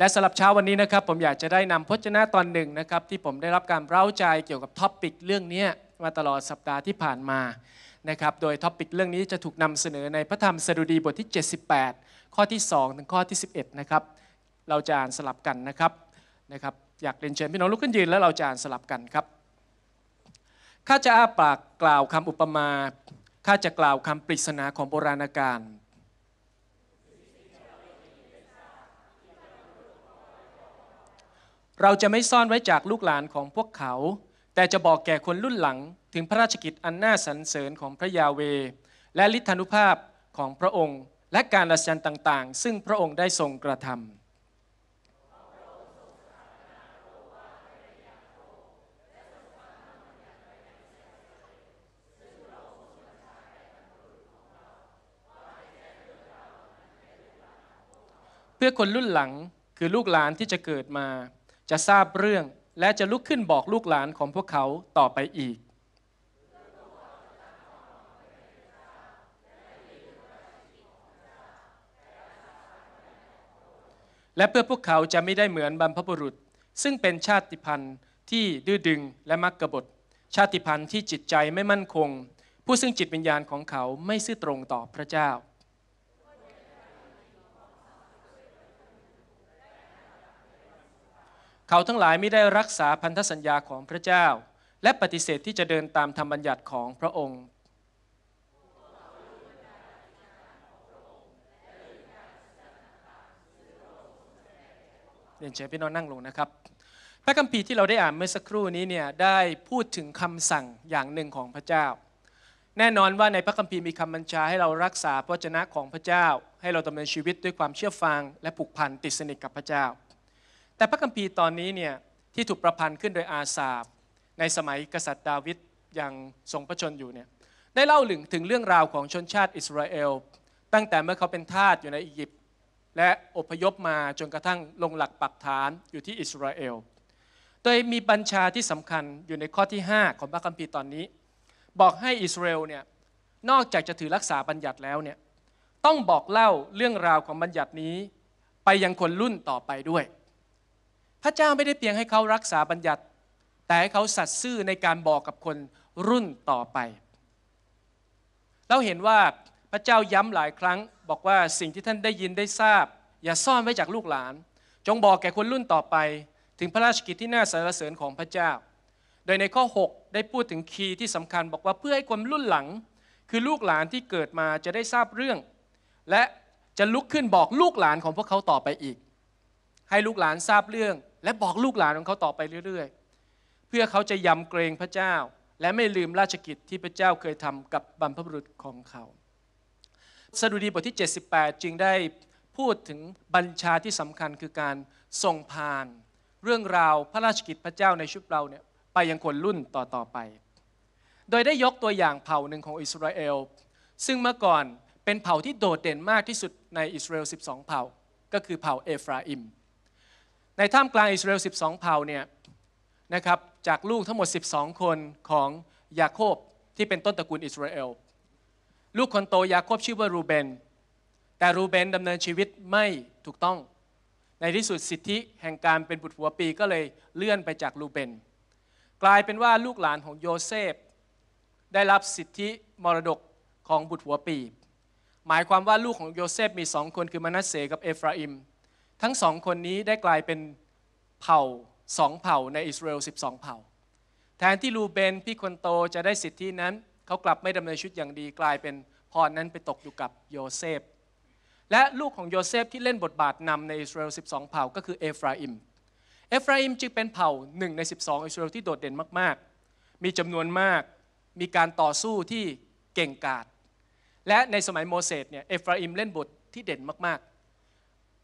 และสำหรับเช้าวันนี้นะครับผมอยากจะได้นำพจนะตอนหนึ่งนะครับ ที่ผมได้รับการเร้าใจเกี่ยวกับท็อปิกเรื่องนี้มาตลอดสัปดาห์ที่ผ่านมานะครับโดยท็อปิกเรื่องนี้จะถูกนำเสนอในพระธรรมสดุดีบทที่ 78 ข้อที่ 2 ถึงข้อที่ 11นะครับเราจะอ่านสลับกันนะครับนะครับ อยากเรียนเชิญพี่น้องลุกขึ้นยืนแล้วเราจะอ่านสลับกันครับข้าจะอ้าปากกล่าวคำอุปมาข้าจะกล่าวคำปริศนาของโบราณกาลเราจะไม่ซ่อนไว้จากลูกหลานของพวกเขา แต่จะบอกแก่คนรุ่นหลังถึงพระราชกิจอันน่าสรรเสริญของพระยาเว และฤทธานุภาพของพระองค์และการรัศยนต่าง ๆ ซึ่งพระองค์ได้ทรงกระทำเพื่อคนรุ่นหลังคือลูกหลานที่จะเกิดมาจะทราบเรื่องและจะลุกขึ้นบอกลูกหลานของพวกเขาต่อไปอีก และเพื่อพวกเขาจะไม่ได้เหมือนบรรพบุรุษ ซึ่งเป็นชาติพันธุ์ที่ดื้อดึงและมักกบฏ ชาติพันธุ์ที่จิตใจไม่มั่นคง ผู้ซึ่งจิตวิญญาณของเขาไม่ซื่อตรงต่อพระเจ้าเขาทั้งหลายไม่ได้รักษาพันธสัญญาของพระเจ้า และปฏิเสธที่จะเดินตามธรรมบัญญัติของพระองค์เรียนเชิญพี่น้องนั่งลงนะครับ พระคัมภีร์ที่เราได้อ่านเมื่อสักครู่นี้เนี่ยได้พูดถึงคำสั่งอย่างหนึ่งของพระเจ้า แน่นอนว่าในพระคัมภีร์มีคำบัญชาให้เรารักษาพระชนะของพระเจ้า ให้เราดำเนินชีวิตด้วยความเชื่อฟังและผูกพันติดสนิทกับพระเจ้าแต่พระคัมภีร์ตอนนี้เนี่ยที่ถูกประพันธ์ขึ้นโดยอาซาบ ในสมัยกษัตริย์ดาวิดยังทรงพระชนอยู่เนี่ยได้เล่าถึงเรื่องราวของชนชาติอิสราเอลตั้งแต่เมื่อเขาเป็นทาสอยู่ในอียิปต์และอพยพมาจนกระทั่งลงหลักปักฐานอยู่ที่อิสราเอลโดยมีบัญชาที่สำคัญอยู่ในข้อที่ 5 ของพระคัมภีร์ตอนนี้ บอกให้อิสราเอลเนี่ยนอกจากจะถือรักษาบัญญัติแล้วเนี่ยต้องบอกเล่าเรื่องราวของบัญญัตินี้ ไปยังคนรุ่นต่อไปด้วยพระเจ้าไม่ได้เพียงให้เขารักษาบัญญัติ แต่ให้เขาสัตย์ซื่อในการบอกกับคนรุ่นต่อไปเราเห็นว่าพระเจ้าย้ำหลายครั้ง บอกว่าสิ่งที่ท่านได้ยินได้ทราบ อย่าซ่อนไว้จากลูกหลาน จงบอกแก่คนรุ่นต่อไป ถึงพระราชกิจที่น่าสรรเสริญของพระเจ้า โดยในข้อ 6 ได้พูดถึงคีย์ที่สำคัญ บอกว่าเพื่อให้คนรุ่นหลังคือลูกหลานที่เกิดมาจะได้ทราบเรื่อง และจะลุกขึ้นบอกลูกหลานของพวกเขาต่อไปอีก ให้ลูกหลานทราบเรื่องและบอกลูกหลานของเขาต่อไปเรื่อยๆ เพื่อเขาจะยำเกรงพระเจ้า และไม่ลืมราชกิจที่พระเจ้าเคยทำกับบรรพบุรุษของเขา สดุดีบทที่ 78 จึงได้พูดถึงบัญชาที่สำคัญคือการส่งผ่านเรื่องราวพระราชกิจพระเจ้าในชุดเราเนี่ยไปยังคนรุ่นต่อๆไป โดยได้ยกตัวอย่างเผ่าหนึ่งของอิสราเอล ซึ่งเมื่อก่อนเป็นเผ่าที่โดดเด่นมากที่สุดในอิสราเอล 12 เผ่า ก็คือเผ่าเอฟราอิมในท่ามกลางอิสราเอล12เผ่าเนี่ยนะครับจากลูกทั้งหมด12คนของยาโคบที่เป็นต้นตระกูลอิสราเอลลูกคนโตยาโคบชื่อว่ารูเบน แต่รูเบนดำเนินชีวิตไม่ถูกต้อง ในที่สุดสิทธิแห่งการเป็นบุตรหัวปีก็เลยเลื่อนไปจากรูเบน กลายเป็นว่าลูกหลานของโยเซฟได้รับสิทธิมรดกของบุตรหัวปี หมายความว่าลูกของโยเซฟมีสองคนคือมานัสเสกับเอฟราอิมทั้งสองคนนี้ได้กลายเป็นเผ่าสองเผ่าในอิสราเอล12 เผ่า แทนที่ลูเบนพี่คนโตจะได้สิทธินั้นเขากลับไม่ดำเนินชุดอย่างดีกลายเป็นพรนั้นไปตกอยู่กับโยเซฟ และลูกของโยเซฟที่เล่นบทบาทนำในอิสราเอล12 เผ่าก็คือเอฟราอิม เอฟราอิมจึงเป็นเผ่าหนึ่งใน 12 อิสราเอลที่โดดเด่นมากๆ มีจำนวนมากมีการต่อสู้ที่เก่งกาจและในสมัยโมเสสเนี่ยเอฟราอิมเล่นบทที่เด่นมาก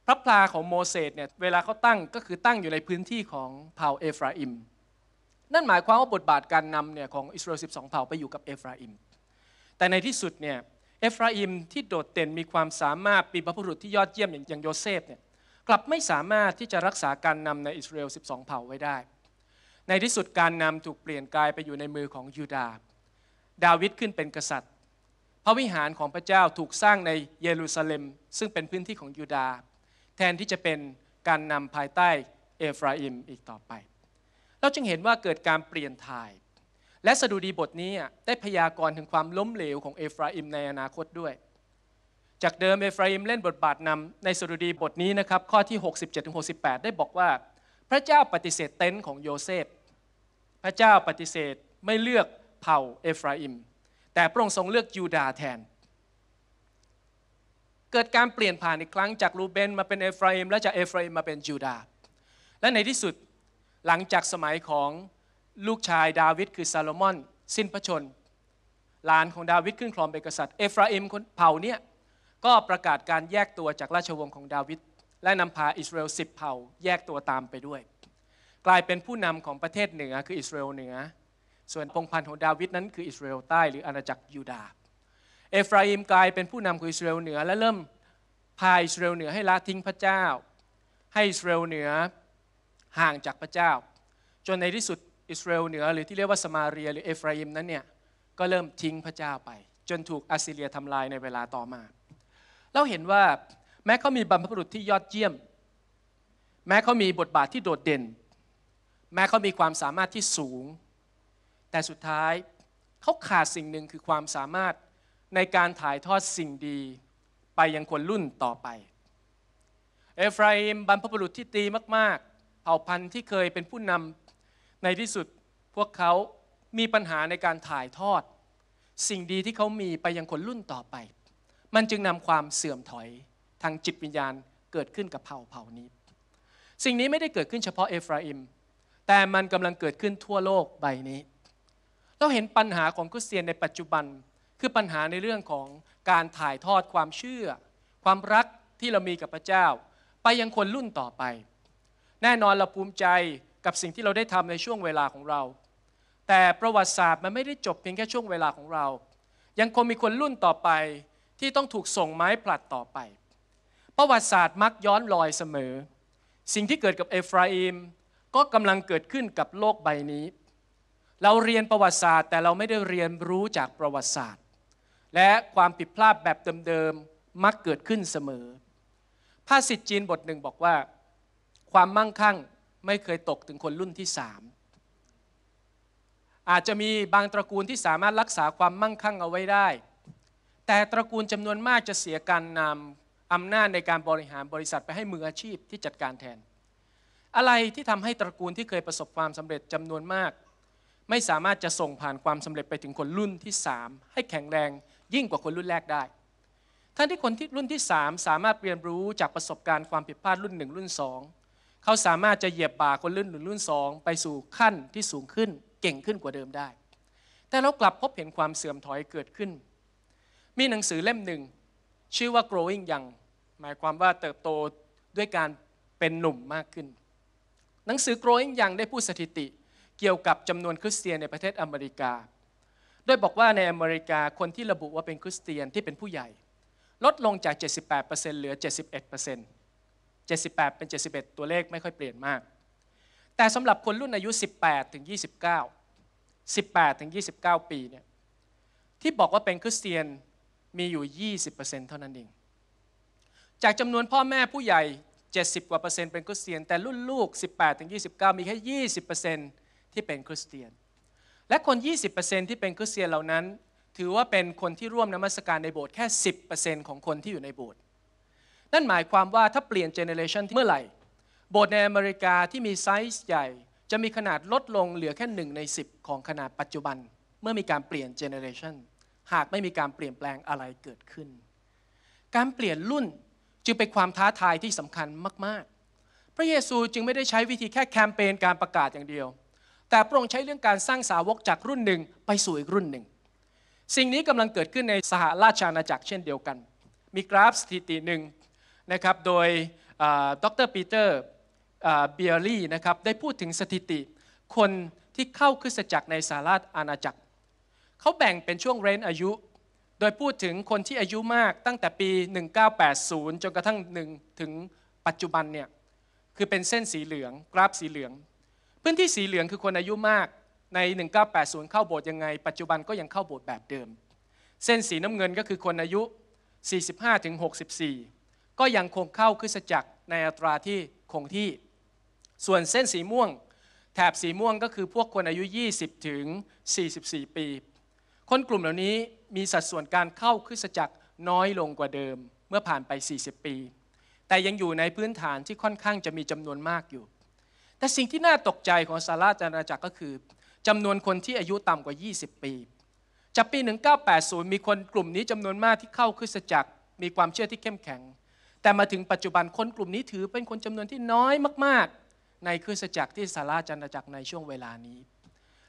พระพลาของโมเสสเนี่ยเวลาเขาตั้งก็คือตั้งอยู่ในพื้นที่ของเผ่าเอฟราอิม นั่นหมายความว่าบทบาทการนำเนี่ยของอิสราเอล12เผ่าไปอยู่กับเอฟราอิม แต่ในที่สุดเนี่ยเอฟราอิมที่โดดเด่นมีความสามารถปีบรพบุรุษที่ยอดเยี่ยมอย่างโยเซฟเนี่ยกลับไม่สามารถที่จะรักษาการนำในอิสราเอล12 เผ่าไว้ได้ ในที่สุดการนำถูกเปลี่ยนกลายไปอยู่ในมือของยูดาห์ดาวิดขึ้นเป็นกษัตริย์พระวิหารของพระเจ้าถูกสร้างในเยรูซาเล็ม ซึ่งเป็นพื้นที่ของยูดาห์แทนที่จะเป็นการนำภายใต้เอฟราอิมอีกต่อไป เราจึงเห็นว่าเกิดการเปลี่ยนถ่าย และสดุดีบทนี้ได้พยากรณ์ถึงความล้มเหลวของเอฟราอิมในอนาคตด้วย จากเดิมเอฟราอิมเล่นบทบาทนำในสดุดีบทนี้นะครับข้อที่ 67-68 ได้บอกว่าพระเจ้าปฏิเสธเต็นท์ของโยเซฟ พระเจ้าปฏิเสธไม่เลือกเผ่าเอฟราอิม แต่พระองค์ทรงเลือกยูดาห์แทนเกิดการเปลี่ยนผ่านอีกครั้งจากรูเบนมาเป็นเอฟราอิมและจากเอฟราอิมมาเป็นยูดาห์และในที่สุดหลังจากสมัยของลูกชายดาวิดคือซาโลมอน สิ้นพระชนหลานของดาวิดขึ้นครองเป็นกษัตริย์เอฟราอิมคนเผ่าเนี้ยก็ประกาศการแยกตัวจากราชวงศ์ของดาวิด และนำพาอิสราเอลสิบเผ่าแยกตัวตามไปด้วย กลายเป็นผู้นำของประเทศเหนือคืออิสราเอลเหนือ ส่วนพงพันธุ์ของดาวิดนั้นคืออิสราเอลใต้หรืออาณาจักรยูดาห์เอฟราอิมกลายเป็นผู้นำของอิสราเอลเหนือ และเริ่ม พาอิสราเอลเหนือให้ละทิ้งพระเจ้า ให้อิสราเอลเหนือห่างจากพระเจ้า จนในที่สุดอิสราเอลเหนือ หรือที่เรียกว่าสมาเรียหรือเอฟราอิมนั้นเนี่ยก็เริ่มทิ้งพระเจ้าไป จนถูกอัสซีเรียทำลายในเวลาต่อมา เราเห็นว่าแม้เขามีบรรพบุรุษที่ยอดเยี่ยม แม้เขามีบทบาทที่โดดเด่น แม้เขามีความสามารถที่สูง แต่สุดท้ายเขาขาดสิ่งหนึ่งคือความสามารถในการถ่ายทอดสิ่งดีไปยังคนรุ่นต่อไป เอฟราอิมบรรพบุรุษที่ตีมาก ๆเผ่าพันธุ์ที่เคยเป็นผู้นำในที่สุด พวกเขามีปัญหาในการถ่ายทอด สิ่งดีที่เขามีไปยังคนรุ่นต่อไป มันจึงนำความเสื่อมถอยทางจิตวิญญาณเกิดขึ้นกับเผ่าเผ่านี้ สิ่งนี้ไม่ได้เกิดขึ้นเฉพาะเอฟราอิมแต่มันกำลังเกิดขึ้นทั่วโลกใบนี้ เราเห็นปัญหาของคริสเตียนในปัจจุบันคือปัญหาในเรื่องของการถ่ายทอดความเชื่อ ความรักที่เรามีกับพระเจ้า ไปยังคนรุ่นต่อไป แน่นอนเราภูมิใจกับสิ่งที่เราได้ทำในช่วงเวลาของเรา แต่ประวัติศาสตร์มันไม่ได้จบเพียงแค่ช่วงเวลาของเรา ยังคงมีคนรุ่นต่อไปที่ต้องถูกส่งไม้ผลัดต่อไป ประวัติศาสตร์มักย้อนลอยเสมอ สิ่งที่เกิดกับเอฟราอิมก็กำลังเกิดขึ้นกับโลกใบนี้ เราเรียนประวัติศาสตร์ แต่เราไม่ได้เรียนรู้จากประวัติศาสตร์และความผิดพลาดแบบเดิมๆมักเกิดขึ้นเสมอภาษิตจีนบทหนึ่งบอกว่า ความมั่งคั่งไม่เคยตกถึงคนรุ่นที่สามอาจจะมีบางตระกูลที่สามารถรักษาความมั่งคั่งเอาไว้ได้ แต่ตระกูลจำนวนมากจะเสียการนำอำนาจในการบริหารบริษัทไปให้มืออาชีพที่จัดการแทน อะไรที่ทำให้ตระกูลที่เคยประสบความสำเร็จจำนวนมาก ไม่สามารถจะส่งผ่านความสำเร็จไปถึงคนรุ่นที่สามให้แข็งแรงยิ่งกว่าคนรุ่นแรกได้ทั้งที่คนที่รุ่นที่3สามารถเรียนรู้จากประสบการณ์ความผิดพลาดรุ่น 1 รุ่น 2 เขาสามารถจะเหยียบบ่าคนรุ่นหนึ่งรุ่น 2 ไปสู่ขั้นที่สูงขึ้นเก่งขึ้นกว่าเดิมได้ แต่เรากลับพบเห็นความเสื่อมถอยเกิดขึ้น มีหนังสือเล่มหนึ่งชื่อว่า growing young หมายความว่าเติบโตด้วยการเป็นหนุ่มมากขึ้น หนังสือ growing young ได้พูดสถิติเกี่ยวกับจำนวนคริสเตียนในประเทศอเมริกาด้วยบอกว่าในอเมริกาคนที่ระบุว่าเป็นคริสเตียนที่เป็นผู้ใหญ่ ลดลงจาก 78%เหลือ 71% 78 เป็น 71 ตัวเลขไม่ค่อยเปลี่ยนมาก แต่สำหรับคนรุ่นอายุ 18ถึง29 18ถึง29 ปีเนี่ยที่บอกว่าเป็นคริสเตียนมีอยู่ 20%เท่านั้นเอง จากจำนวนพ่อแม่ผู้ใหญ่ 70 กว่าเปอร์เซ็นต์เป็นคริสเตียน แต่รุ่นลูก 18ถึง29 มีแค่ 20%ที่เป็นคริสเตียนและคน 20%ที่เป็นคริสเตียนเหล่านั้น ถือว่าเป็นคนที่ร่วมนมัสการในโบสถ์แค่ 10%ของคนที่อยู่ในโบสถ์นั่นหมายความว่าถ้าเปลี่ยนเจเนเรชันเมื่อไหร่ โบสถ์ในอเมริกาที่มีไซส์ใหญ่ จะมีขนาดลดลงเหลือแค่หนึ่งใน 10 ของขนาดปัจจุบัน เมื่อมีการเปลี่ยนเจเนเรชันหากไม่มีการเปลี่ยนแปลงอะไรเกิดขึ้น การเปลี่ยนรุ่นจึงเป็นความท้าทายที่สำคัญมากๆ พระเยซูจึงไม่ได้ใช้วิธีแค่แคมเปญการประกาศอย่างเดียวแต่พระองค์ใช้เรื่องการสร้างสาวกจากรุ่นหนึ่งไปสู่อีกรุ่นหนึ่ง สิ่งนี้กำลังเกิดขึ้นในสหราชอาณาจักรเช่นเดียวกัน มีกราฟสถิติหนึ่งนะครับ โดยดรปีเตอร์เบียรี่นะครับได้พูดถึงสถิติ คนที่เข้าคริสตจักรในสหราชอาณาจักร เขาแบ่งเป็นช่วงเรนอายุ โดยพูดถึงคนที่อายุมากตั้งแต่ปี 1980 จนกระทั่ง 1 ถึงปัจจุบันเนี่ย คือเป็นเส้นสีเหลืองกราฟสีเหลืองพื้นที่สีเหลืองคือคนอายุมากใน 1980 เข้าโบสถ์ยังไง ปัจจุบันก็ยังเข้าโบสถ์แบบเดิม เส้นสีน้ำเงินก็คือคนอายุ 45ถึง64 ก็ยังคงเข้าคริสจักรในอัตราที่คงที่ ส่วนเส้นสีม่วงแถบสีม่วงก็คือพวกคนอายุ 20ถึง44 ปี คนกลุ่มเหล่านี้มีสัดส่วนการเข้าคริสจักรน้อยลงกว่าเดิมเมื่อผ่านไป 40ปีแต่ยังอยู่ในพื้นฐานที่ค่อนข้างจะมีจำนวนมากอยู่แต่สิ่งที่น่าตกใจของสาราจาณาจักรก็คือจำนวนคนที่อายุต่ำกว่า 20 ปี จากปี 1980 มีคนกลุ่มนี้จำนวนมากที่เข้าคริสตจักรมีความเชื่อที่เข้มแข็ง แต่มาถึงปัจจุบันคนกลุ่มนี้ถือเป็นคนจำนวนที่น้อยมาก ๆ ในคริสตจักรที่สาราจันาจักรในช่วงเวลานี้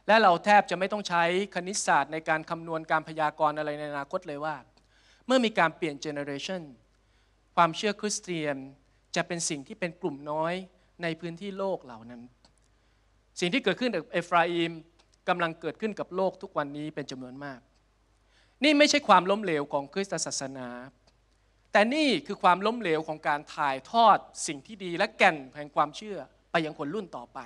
และเราแทบจะไม่ต้องใช้คณิตศาสตร์ในการคำนวณการพยากรณ์อะไรในอนาคตเลยว่า เมื่อมีการเปลี่ยนเจเนอเรชันความเชื่อคริสเตียนจะเป็นสิ่งที่เป็นกลุ่มน้อยในพื้นที่โลกเหล่านั้น สิ่งที่เกิดขึ้นกับเอฟราอิมกำลังเกิดขึ้นกับโลกทุกวันนี้เป็นจำนวนมาก นี่ไม่ใช่ความล้มเหลวของคริสตศาสนา แต่นี่คือความล้มเหลวของการถ่ายทอดสิ่งที่ดีและแก่นแห่งความเชื่อไปยังคนรุ่นต่อไป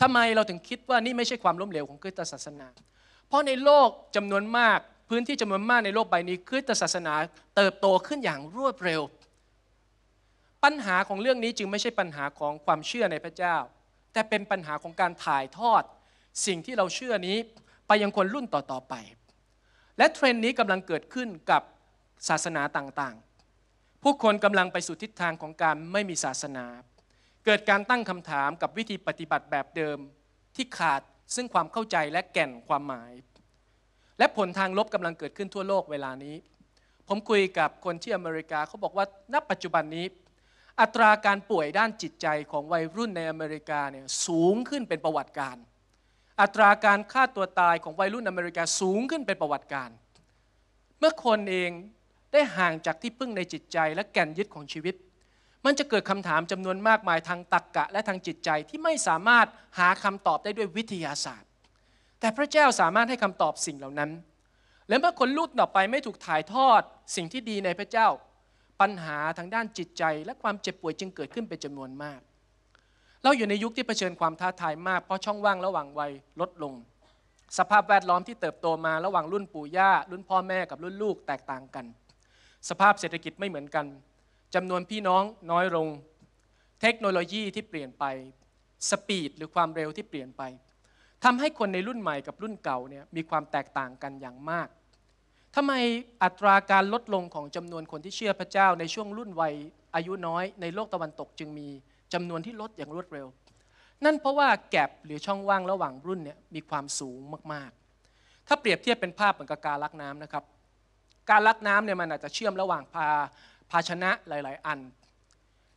ทำไมเราถึงคิดว่านี่ไม่ใช่ความล้มเหลวของคริสตศาสนา เพราะในโลกจำนวนมากพื้นที่จำนวนมากในโลกใบนี้คริสตศาสนา เติบโตขึ้นอย่างรวดเร็วปัญหาของเรื่องนี้จึงไม่ใช่ปัญหาของความเชื่อในพระเจ้า แต่เป็นปัญหาของการถ่ายทอด สิ่งที่เราเชื่อนี้ไปยังคนรุ่นต่อๆไป และเทรนด์นี้กำลังเกิดขึ้นกับศาสนาต่างๆ ผู้คนกำลังไปสู่ทิศทางของการไม่มีศาสนา เกิดการตั้งคำถามกับวิธีปฏิบัติแบบเดิมที่ขาดซึ่งความเข้าใจและแก่นความหมาย และผลทางลบกำลังเกิดขึ้นทั่วโลกเวลานี้ ผมคุยกับคนที่อเมริกาเขาบอกว่าณปัจจุบันนี้อัตราการป่วยด้านจิตใจของวัยรุ่นในอเมริกาเนี่ยสูงขึ้นเป็นประวัติการ อัตราการฆ่าตัวตายของวัยรุ่นอเมริกาสูงขึ้นเป็นประวัติการ เมื่อคนเองได้ห่างจากที่พึ่งในจิตใจและแก่นยึดของชีวิต มันจะเกิดคำถามจำนวนมากมายทางตรรกกะและทางจิตใจที่ไม่สามารถหาคำตอบได้ด้วยวิทยาศาสตร์ แต่พระเจ้าสามารถให้คำตอบสิ่งเหล่านั้น และเมื่อคนลูดต่อไปไม่ถูกถ่ายทอดสิ่งที่ดีในพระเจ้าปัญหาทางด้านจิตใจและความเจ็บป่วยจึงเกิดขึ้นเป็นจำนวนมาก เราอยู่ในยุคที่เผชิญความท้าทายมาก เพราะช่องว่างระหว่างวัยลดลง สภาพแวดล้อมที่เติบโตมาระหว่างรุ่นปู่ย่า รุ่นพ่อแม่กับรุ่นลูกแตกต่างกัน สภาพเศรษฐกิจไม่เหมือนกันจำนวนพี่น้องน้อยลง เทคโนโลยีที่เปลี่ยนไป สปีดหรือความเร็วที่เปลี่ยนไปทำให้คนในรุ่นใหม่กับรุ่นเก่าเนี่ยมีความแตกต่างกันอย่างมากทำไมอัตราการลดลงของจำนวนคนที่เชื่อพระเจ้าในช่วงรุ่นวัยอายุน้อยในโลกตะวันตกจึงมีจำนวนที่ลดอย่างรวดเร็ว นั่นเพราะว่าแกลบหรือช่องว่างระหว่างรุ่นเนี่ยมีความสูงมากๆ ถ้าเปรียบเทียบเป็นภาพเหมือนกับการลักน้ำนะครับ การลักน้ำเนี่ยมันอาจจะเชื่อมระหว่างภาภาชนะหลาย ๆ อัน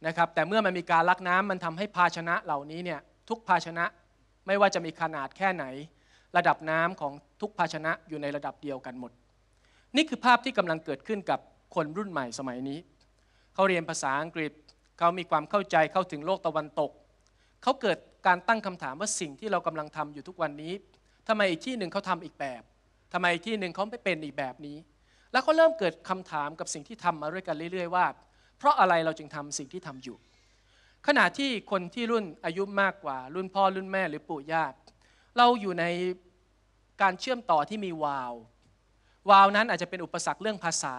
นะครับ แต่เมื่อมันมีการลักน้ำมันทำให้ภาชนะเหล่านี้เนี่ยทุกภาชนะไม่ว่าจะมีขนาดแค่ไหน ระดับน้ำของทุกภาชนะอยู่ในระดับเดียวกันหมดนี่คือภาพที่กำลังเกิดขึ้นกับคนรุ่นใหม่สมัยนี้ เขาเรียนภาษาอังกฤษ เขามีความเข้าใจเข้าถึงโลกตะวันตก เขาเกิดการตั้งคำถามว่าสิ่งที่เรากำลังทำอยู่ทุกวันนี้ ทำไมอีกที่หนึ่งเขาทำอีกแบบ ทำไมอีกที่หนึ่งเขาไม่เป็นอีกแบบนี้ แล้วเขาเริ่มเกิดคำถามกับสิ่งที่ทำมาด้วยกันเรื่อยๆว่า เพราะอะไรเราจึงทำสิ่งที่ทำอยู่ ขณะที่คนที่รุ่นอายุมากกว่า รุ่นพ่อรุ่นแม่หรือปู่ย่า เราอยู่ในการเชื่อมต่อที่มีวาววาวนั้นอาจจะเป็นอุปสรรคเรื่องภาษา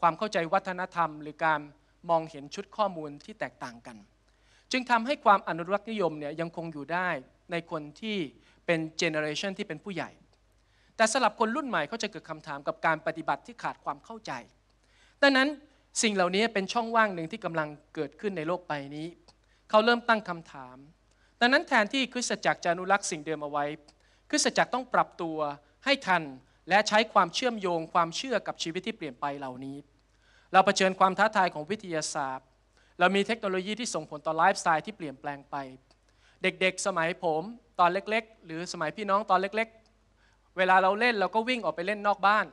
ความเข้าใจวัฒนธรรม หรือการมองเห็นชุดข้อมูลที่แตกต่างกัน จึงทำให้ความอนุรักษ์นิยมเนี่ยยังคงอยู่ได้ในคนที่เป็นเจเนอเรชันที่เป็นผู้ใหญ่ แต่สำหรับคนรุ่นใหม่เขาจะเกิดคำถามกับการปฏิบัติที่ขาดความเข้าใจ ดังนั้นสิ่งเหล่านี้เป็นช่องว่างหนึ่งที่กำลังเกิดขึ้นในโลกใบนี้ เขาเริ่มตั้งคำถาม ดังนั้นแทนที่คริสตจักรจะอนุรักษ์สิ่งเดิมเอาไว้คริสตจักรต้องปรับตัวให้ทันและใช้ความเชื่อมโยงความเชื่อกับชีวิตที่เปลี่ยนไปเหล่านี้ เราเผชิญความท้าทายของวิทยาศาสตร์ เรามีเทคโนโลยีที่ส่งผลต่อไลฟ์สไตล์ที่เปลี่ยนแปลงไป เด็กๆสมัยผมตอนเล็กๆหรือสมัยพี่น้องตอนเล็กๆ เวลาเราเล่นเราก็วิ่งออกไปเล่นนอกบ้าน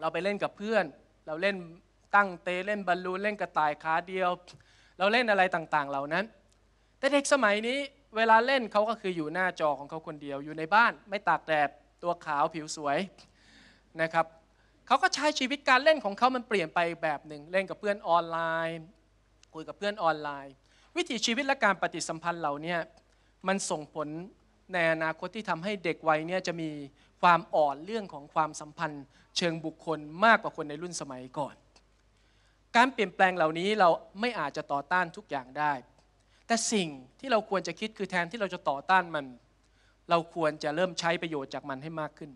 เราไปเล่นกับเพื่อน เราเล่นตั้งเตเล่นบอลลูนเล่นกระต่ายขาเดียว เราเล่นอะไรต่างๆ เหล่านั้น แต่เด็กสมัยนี้เวลาเล่นเขาก็คืออยู่หน้าจอของเขาคนเดียวอยู่ในบ้านไม่ตากแดดตัวขาวผิวสวยนะครับเขาก็ใช้ชีวิตการเล่นของเขา มันเปลี่ยนไปแบบหนึ่งเล่นกับเพื่อนออนไลน์ คุยกับเพื่อนออนไลน์ วิถีชีวิตและการปฏิสัมพันธ์เหล่านี้มันส่งผลในอนาคตที่ทำให้เด็กวัยนี้จะมีความอ่อนเรื่องของความสัมพันธ์ เชิงบุคคลมากกว่าคนในรุ่นสมัยก่อน การเปลี่ยนแปลงเหล่านี้เราไม่อาจจะต่อต้านทุกอย่างได้ แต่สิ่งที่เราควรจะคิดคือแทนที่เราจะต่อต้านมันเราควรจะเริ่มใช้ประโยชน์จากมันให้มากขึ้น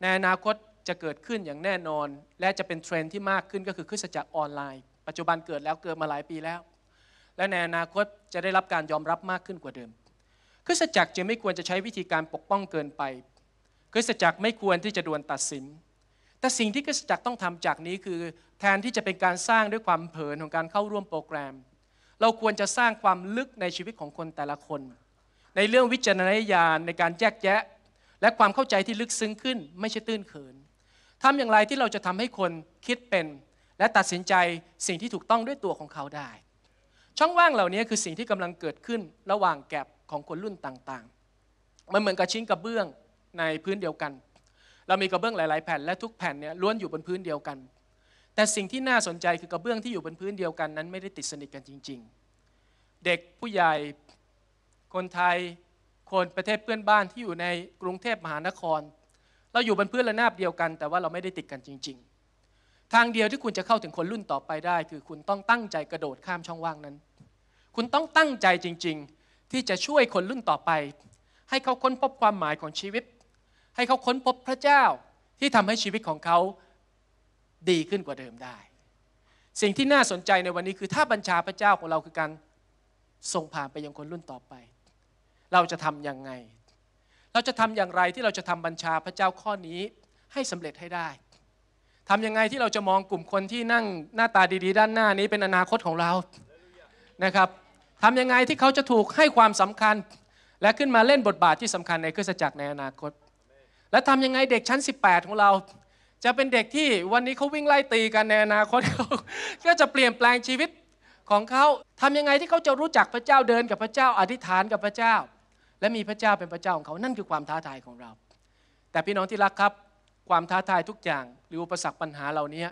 ในอนาคตจะเกิดขึ้นอย่างแน่นอน และจะเป็นเทรนด์ที่มากขึ้นก็คือคริสตจักรออนไลน์ ปัจจุบันเกิดแล้วเกิดมาหลายปีแล้ว และในอนาคตจะได้รับการยอมรับมากขึ้นกว่าเดิม คริสตจักรจึงไม่ควรจะใช้วิธีการปกป้องเกินไป คริสตจักรไม่ควรที่จะด่วนตัดสิน แต่สิ่งที่คริสตจักรต้องทำจากนี้คือ แทนที่จะเป็นการสร้างด้วยความเผลอของการเข้าร่วมโปรแกรม เราควรจะสร้างความลึกในชีวิตของคนแต่ละคนในเรื่องวิจารณญาณในการแยกแยะและความเข้าใจที่ลึกซึ้งขึ้นไม่ใช่ตื้นเขินทำอย่างไรที่เราจะทำให้คนคิดเป็น และตัดสินใจสิ่งที่ถูกต้องด้วยตัวของเขาได้ ช่องว่างเหล่านี้คือสิ่งที่กำลังเกิดขึ้นระหว่างแกลบของคนรุ่นต่างๆ มันเหมือนกับชิ้นกระเบื้องในพื้นเดียวกัน เรามีกระเบื้องหลาย ๆแผ่นและทุกแผ่นเนี่ยล้วนอยู่บนพื้นเดียวกัน แต่สิ่งที่น่าสนใจคือกระเบื้องที่อยู่บนพื้นเดียวกันนั้น ไม่ได้ติดสนิทกันจริง ๆ เด็กผู้ใหญ่คนไทยคนประเทศเพื่อนบ้านที่อยู่ในกรุงเทพมหานคร เราอยู่เป็นเพื่อนระนาบเดียวกัน แต่ว่าเราไม่ได้ติดกันจริงๆ ทางเดียวที่คุณจะเข้าถึงคนรุ่นต่อไปได้ คือคุณต้องตั้งใจกระโดดข้ามช่องว่างนั้น คุณต้องตั้งใจจริงๆที่จะช่วยคนรุ่นต่อไป ให้เขาค้นพบความหมายของชีวิต ให้เขาค้นพบพระเจ้าที่ทำให้ชีวิตของเขาดีขึ้นกว่าเดิมได้ สิ่งที่น่าสนใจในวันนี้คือถ้าบัญชาพระเจ้าของเราคือการส่งผ่านไปยังคนรุ่นต่อไปเราจะทำยังไง เราจะทำอย่างไรที่เราจะทำบัญชาพระเจ้าข้อนี้ให้สำเร็จให้ได้ทำยังไงที่เราจะมองกลุ่มคนที่นั่งหน้าตาดี ๆ ด้านหน้านี้เป็นอนาคตของเรา นะครับทำยังไงที่เขาจะถูกให้ความสำคัญและขึ้นมาเล่นบทบาทที่สำคัญในคริสตจักรในอนาคต และทำยังไงเด็กชั้น 18 ของเรา จะเป็นเด็กที่วันนี้เขาวิ่งไล่ตีกันในอนาคตเขาก็จะเปลี่ยนแปลงชีวิตของเขา ทำยังไงที่เขาจะรู้จักพระเจ้าเดินกับพระเจ้า อธิษฐานกับพระเจ้าและ มีพระเจ้าเป็นพระเจ้าของเขา นั่นคือความท้าทายของเรา แต่พี่น้องที่รักครับ ความท้าทายทุกอย่าง หรืออุปสรรคปัญหาเหล่านี้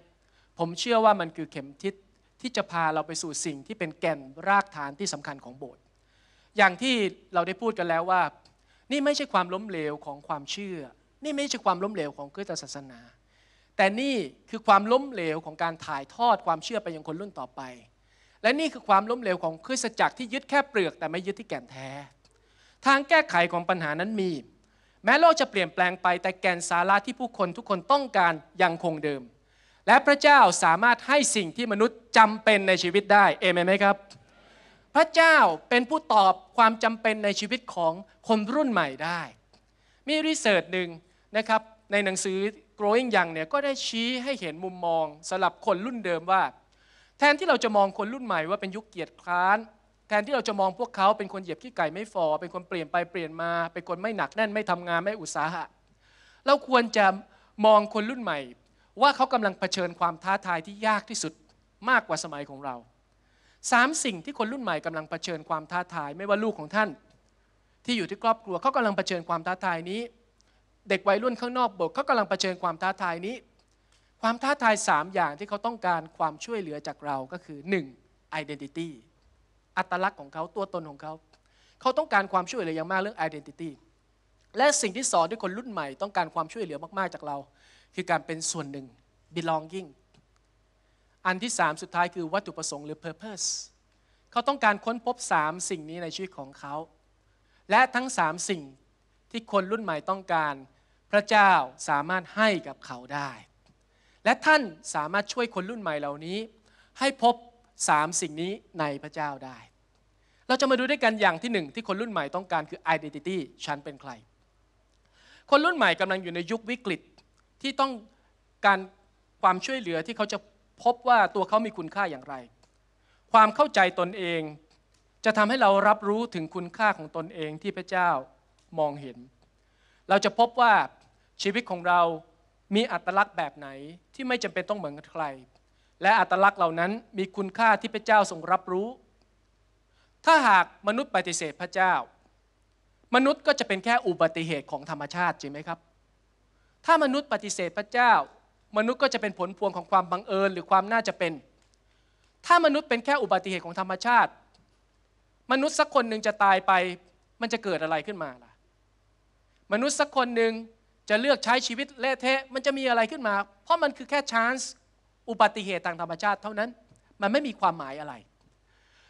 ผมเชื่อว่ามันคือเข็มทิศที่จะพาเราไปสู่สิ่งที่เป็นแก่นรากฐานที่สำคัญของโบสถ์ อย่างที่เราได้พูดกันแล้วว่า นี่ไม่ใช่ความล้มเหลวของความเชื่อ นี่ไม่ใช่ความล้มเหลวของคริสตศาสนา แต่นี่คือความล้มเหลวของการถ่ายทอดความเชื่อไปยังคนรุ่นต่อไป และนี่คือความล้มเหลวของคริสตจักรที่ยึดแค่เปลือกแต่ไม่ยึดที่แก่นแท้ทางแก้ไขของปัญหานั้นมี แม้โลกจะเปลี่ยนแปลงไปแต่แกนสาระที่ผู้คนทุกคนต้องการยังคงเดิม และพระเจ้าสามารถให้สิ่งที่มนุษย์จำเป็นในชีวิตได้ เอเมนไหมครับ พระเจ้าเป็นผู้ตอบความจำเป็นในชีวิตของคนรุ่นใหม่ได้ มีรีเสิร์ชหนึ่งนะครับในหนังสือ growing young เนี่ยก็ได้ชี้ให้เห็นมุมมองสำหรับคนรุ่นเดิมว่าแทนที่เราจะมองคนรุ่นใหม่ว่าเป็นยุคเกียรติคร้านแทนที่เราจะมองพวกเขาเป็นคนเหยียบขี้ไก่ไม่ฟอ เป็นคนเปลี่ยนไปเปลี่ยนมา เป็นคนไม่หนักแน่นไม่ทำงานไม่อุตสาหะ เราควรจะมองคนรุ่นใหม่ ว่าเขากำลังเผชิญความท้าทายที่ยากที่สุดมากกว่าสมัยของเรา สามสิ่งที่คนรุ่นใหม่กำลังเผชิญความท้าทาย ไม่ว่าลูกของท่าน ที่อยู่ที่ครอบครัวเขากำลังเผชิญความท้าทายนี้ เด็กวัยรุ่นข้างนอกบทเขากำลังเผชิญความท้าทายนี้ ความท้าทาย3 อย่างที่เขาต้องการความช่วยเหลือจากเราก็คือ 1. identity อัตลักษณ์ของเขาตัวตนของเขา เขาต้องการความช่วยเหลืออย่างมากเรื่อง identity และสิ่งที่สอนที่คนรุ่นใหม่ต้องการความช่วยเหลือมาก ๆจากเรา คือการเป็นส่วนหนึ่ง belonging อันที่3สุดท้ายคือวัตถุประสงค์หรือ purpose เขาต้องการค้นพบ 3 สิ่งนี้ในชีวิตของเขาและทั้ง3สิ่งที่คนรุ่นใหม่ต้องการ พระเจ้าสามารถให้กับเขาได้ และท่านสามารถช่วยคนรุ่นใหม่เหล่านี้ให้พบสามสิ่งนี้ในพระเจ้าได้ เราจะมาดูด้วยกันอย่างที่หนึ่งที่คนรุ่นใหม่ต้องการคือ identity ฉันเป็นใคร คนรุ่นใหม่กำลังอยู่ในยุควิกฤตที่ต้องการความช่วยเหลือที่เขาจะพบว่าตัวเขามีคุณค่าอย่างไร ความเข้าใจตนเอง จะทำให้เรารับรู้ถึงคุณค่าของตนเองที่พระเจ้ามองเห็น เราจะพบว่าชีวิตของเรามีอัตลักษณ์แบบไหนที่ไม่จำเป็นต้องเหมือนใครและอัตลักษณ์เหล่านั้นมีคุณค่าที่พระเจ้าทรงรับรู้ ถ้าหากมนุษย์ปฏิเสธพระเจ้า มนุษย์ก็จะเป็นแค่อุบัติเหตุของธรรมชาติจริงไหมครับ ถ้ามนุษย์ปฏิเสธพระเจ้า มนุษย์ก็จะเป็นผลพวงของความบังเอิญหรือความน่าจะเป็น ถ้ามนุษย์เป็นแค่อุบัติเหตุของธรรมชาติ มนุษย์สักคนหนึ่งจะตายไป มันจะเกิดอะไรขึ้นมาล่ะ มนุษย์สักคนหนึ่งจะเลือกใช้ชีวิตเละเทะมันจะมีอะไรขึ้นมาเพราะมันคือแค่ชา a n c e อุบัติเหตุทางธรรมชาติเท่านั้น มันไม่มีความหมายอะไร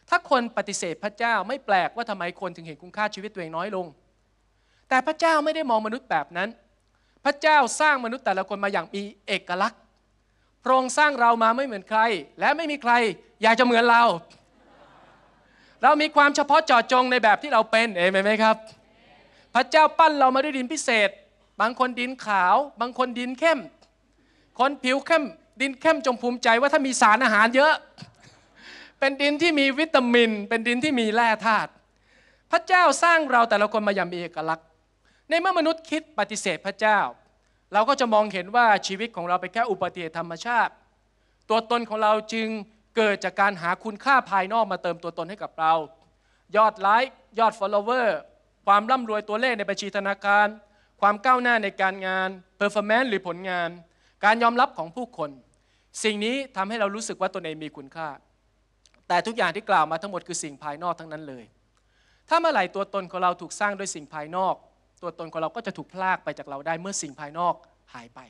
ถ้าคนปฏิเสธพระเจ้าไม่แปลกว่าทำไมคนถึงเห็นคุณค่าชีวิตตัวเองน้อยลง แต่พระเจ้าไม่ได้มองมนุษย์แบบนั้น พระเจ้าสร้างมนุษย์แต่ละคนมาอย่างมีเอกลักษณ์พระองค์สร้างเรามาไม่เหมือนใคร และไม่มีใครอยากจะเหมือนเรา เรามีความเฉพาะเจาะจงในแบบที่เราเป็นเองไหมครับ พระเจ้าปั้นเรามาด้วยดินพิเศษ บางคนดินขาว บางคนดินเข้ม คนผิวเข้มดินเข้มจงภูมิใจว่าถ้ามีสารอาหารเยอะ เป็นดินที่มีวิตามิน เป็นดินที่มีแร่ธาตุพระเจ้าสร้างเราแต่ละคนมาอย่างมีเอกลักษณ์ ในเมื่อมนุษย์คิดปฏิเสธพระเจ้า เราก็จะมองเห็นว่าชีวิตของเราเป็นแค่อุปติเหธรรมชาติ ตัวตนของเราจึงเกิดจากการหาคุณค่าภายนอกมาเติมตัวตนให้กับเรา ยอดไลค์ยอดฟอลโลเวอร์ความร่ำรวยตัวเลขในบัญชีธนาคาร ความก้าวหน้าในการงานเอร์ฟอร์แมนซ์หรือผลงาน การยอมรับของผู้คนสิ่งนี้ทำให้เรารู้สึกว่าตนเองมีคุณค่า แต่ทุกอย่างที่กล่าวมาทั้งหมดคือสิ่งภายนอกทั้งนั้นเลย ถ้าเมื่อไหร่ตัวตนของเราถูกสร้างด้วยสิ่งภายนอก ตัวตนของเราก็จะถูกพลากไปจากเราได้เมื่อสิ่งภายนอกหายไป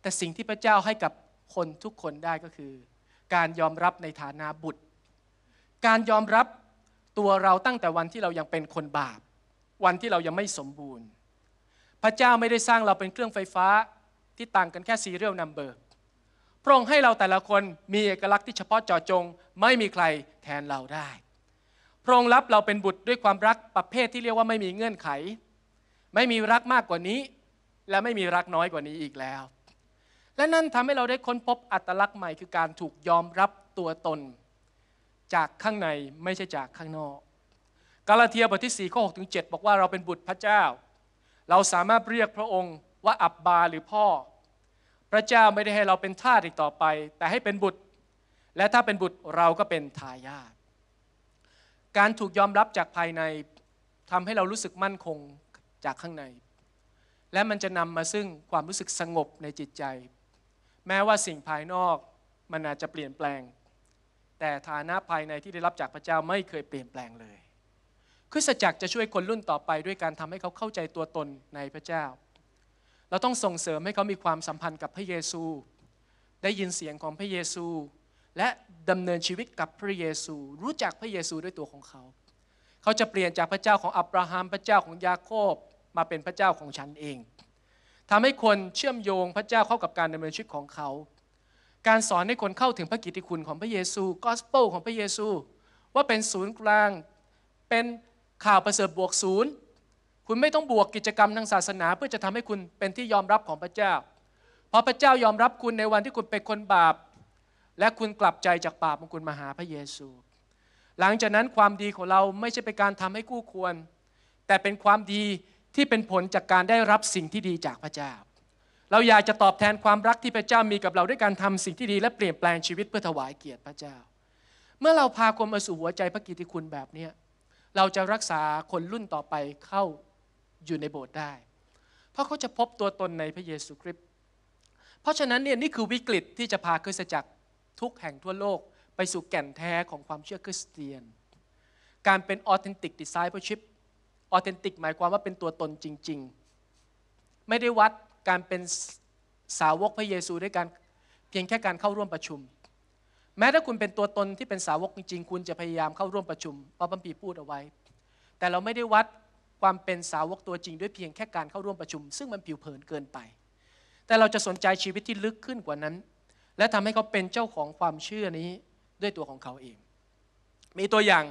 แต่สิ่งที่พระเจ้าให้กับคนทุกคนได้ก็คือ การยอมรับในฐานะบุตร การยอมรับตัวเราตั้งแต่วันที่เรายังเป็นคนบาป วันที่เรายังไม่สมบูรณ์ พระเจ้าไม่ได้สร้างเราเป็นเครื่องไฟฟ้าที่ต่างกันแค่ซีเรียลนัมเบอร์พระองค์ให้เราแต่ละคนมีเอกลักษณ์ที่เฉพาะเจาะจง ไม่มีใครแทนเราได้ พระองค์รับเราเป็นบุตรด้วยความรักประเภทที่เรียกว่าไม่มีเงื่อนไข ไม่มีรักมากกว่านี้ และไม่มีรักน้อยกว่านี้อีกแล้ว และนั่นทำให้เราได้ค้นพบอัตลักษณ์ใหม่คือ การถูกยอมรับตัวตน จากข้างในไม่ใช่จากข้างนอก กาลาเทียบทที่ 4 ข้อ6ถึง7บอกว่าเราเป็นบุตรพระเจ้า เราสามารถเรียกพระองค์ว่าอับบาหรือพ่อพระเจ้าไม่ได้ให้เราเป็นทาสอีกต่อไป แต่ให้เป็นบุตร และถ้าเป็นบุตรเราก็เป็นทายาทการถูกยอมรับจากภายในทำให้เรารู้สึกมั่นคงจากข้างใน และมันจะนำมาซึ่งความรู้สึกสงบในจิตใจ แม้ว่าสิ่งภายนอกมันอาจจะเปลี่ยนแปลง แต่ฐานะภายในที่ได้รับจากพระเจ้าไม่เคยเปลี่ยนแปลงเลยคริสตจักรจะช่วยคนรุ่นต่อไป ด้วยการทำให้เขาเข้าใจตัวตนในพระเจ้าเราต้องส่งเสริมให้เขามีความสัมพันธ์กับพระเยซู ได้ยินเสียงของพระเยซู และดำเนินชีวิตกับพระเยซู รู้จักพระเยซูด้วยตัวของเขา เขาจะเปลี่ยนจากพระเจ้าของอับราฮัม พระเจ้าของยาโคบ มาเป็นพระเจ้าของฉันเองทำให้คนเชื่อมโยงพระเจ้าเข้ากับการดำเนินชีวิตของเขา การสอนให้คนเข้าถึงพระกิตติคุณของพระเยซู กอสเปลของพระเยซู ว่าเป็นศูนย์กลาง เป็นข่าวประเสริฐบวกศูนย์คุณไม่ต้องบวกกิจกรรมทางศาสนา เพื่อจะทำให้คุณเป็นที่ยอมรับของพระเจ้า เพราะพระเจ้ายอมรับคุณในวันที่คุณเป็นคนบาป และคุณกลับใจจากบาปของคุณมาหาพระเยซู หลังจากนั้นความดีของเราไม่ใช่เป็นการทำให้กู้ควร แต่เป็นความดีที่เป็นผลจากการได้รับสิ่งที่ดีจากพระเจ้า เราอยากจะตอบแทนความรักที่พระเจ้ามีกับเราด้วยการทำสิ่งที่ดีและเปลี่ยนแปลงชีวิตเพื่อถวายเกียรติพระเจ้า เมื่อเราพาคนมาสู่หัวใจพระกิติคุณแบบนี้เราจะรักษาคนรุ่นต่อไปเข้าอยู่ในโบสถ์ได้ เพราะเขาจะพบตัวตนในพระเยซูคริสต์ เพราะฉะนั้นเนี่ยนี่คือวิกฤตที่จะพาคริสตจักรทุกแห่งทั่วโลกไปสู่แก่นแท้ของความเชื่อคริสเตียน การเป็นออเทนติกดีไซน์พระชิปออเทนติกหมายความว่าเป็นตัวตนจริง ๆ ไม่ได้วัดการเป็นสาวกพระเยซูด้วยการเพียงแค่การเข้าร่วมประชุม แม้ถ้าคุณเป็นตัวตนที่เป็นสาวกจริงๆ คุณจะพยายามเข้าร่วมประชุมพระบัมพีพูดเอาไว้ แต่เราไม่ได้วัดความเป็นสาวกตัวจริงด้วยเพียงแค่การเข้าร่วมประชุม ซึ่งมันผิวเผินเกินไป แต่เราจะสนใจชีวิตที่ลึกขึ้นกว่านั้น และทำให้เขาเป็นเจ้าของความเชื่อนี้ด้วยตัวของเขาเอง มีตัวอย่าง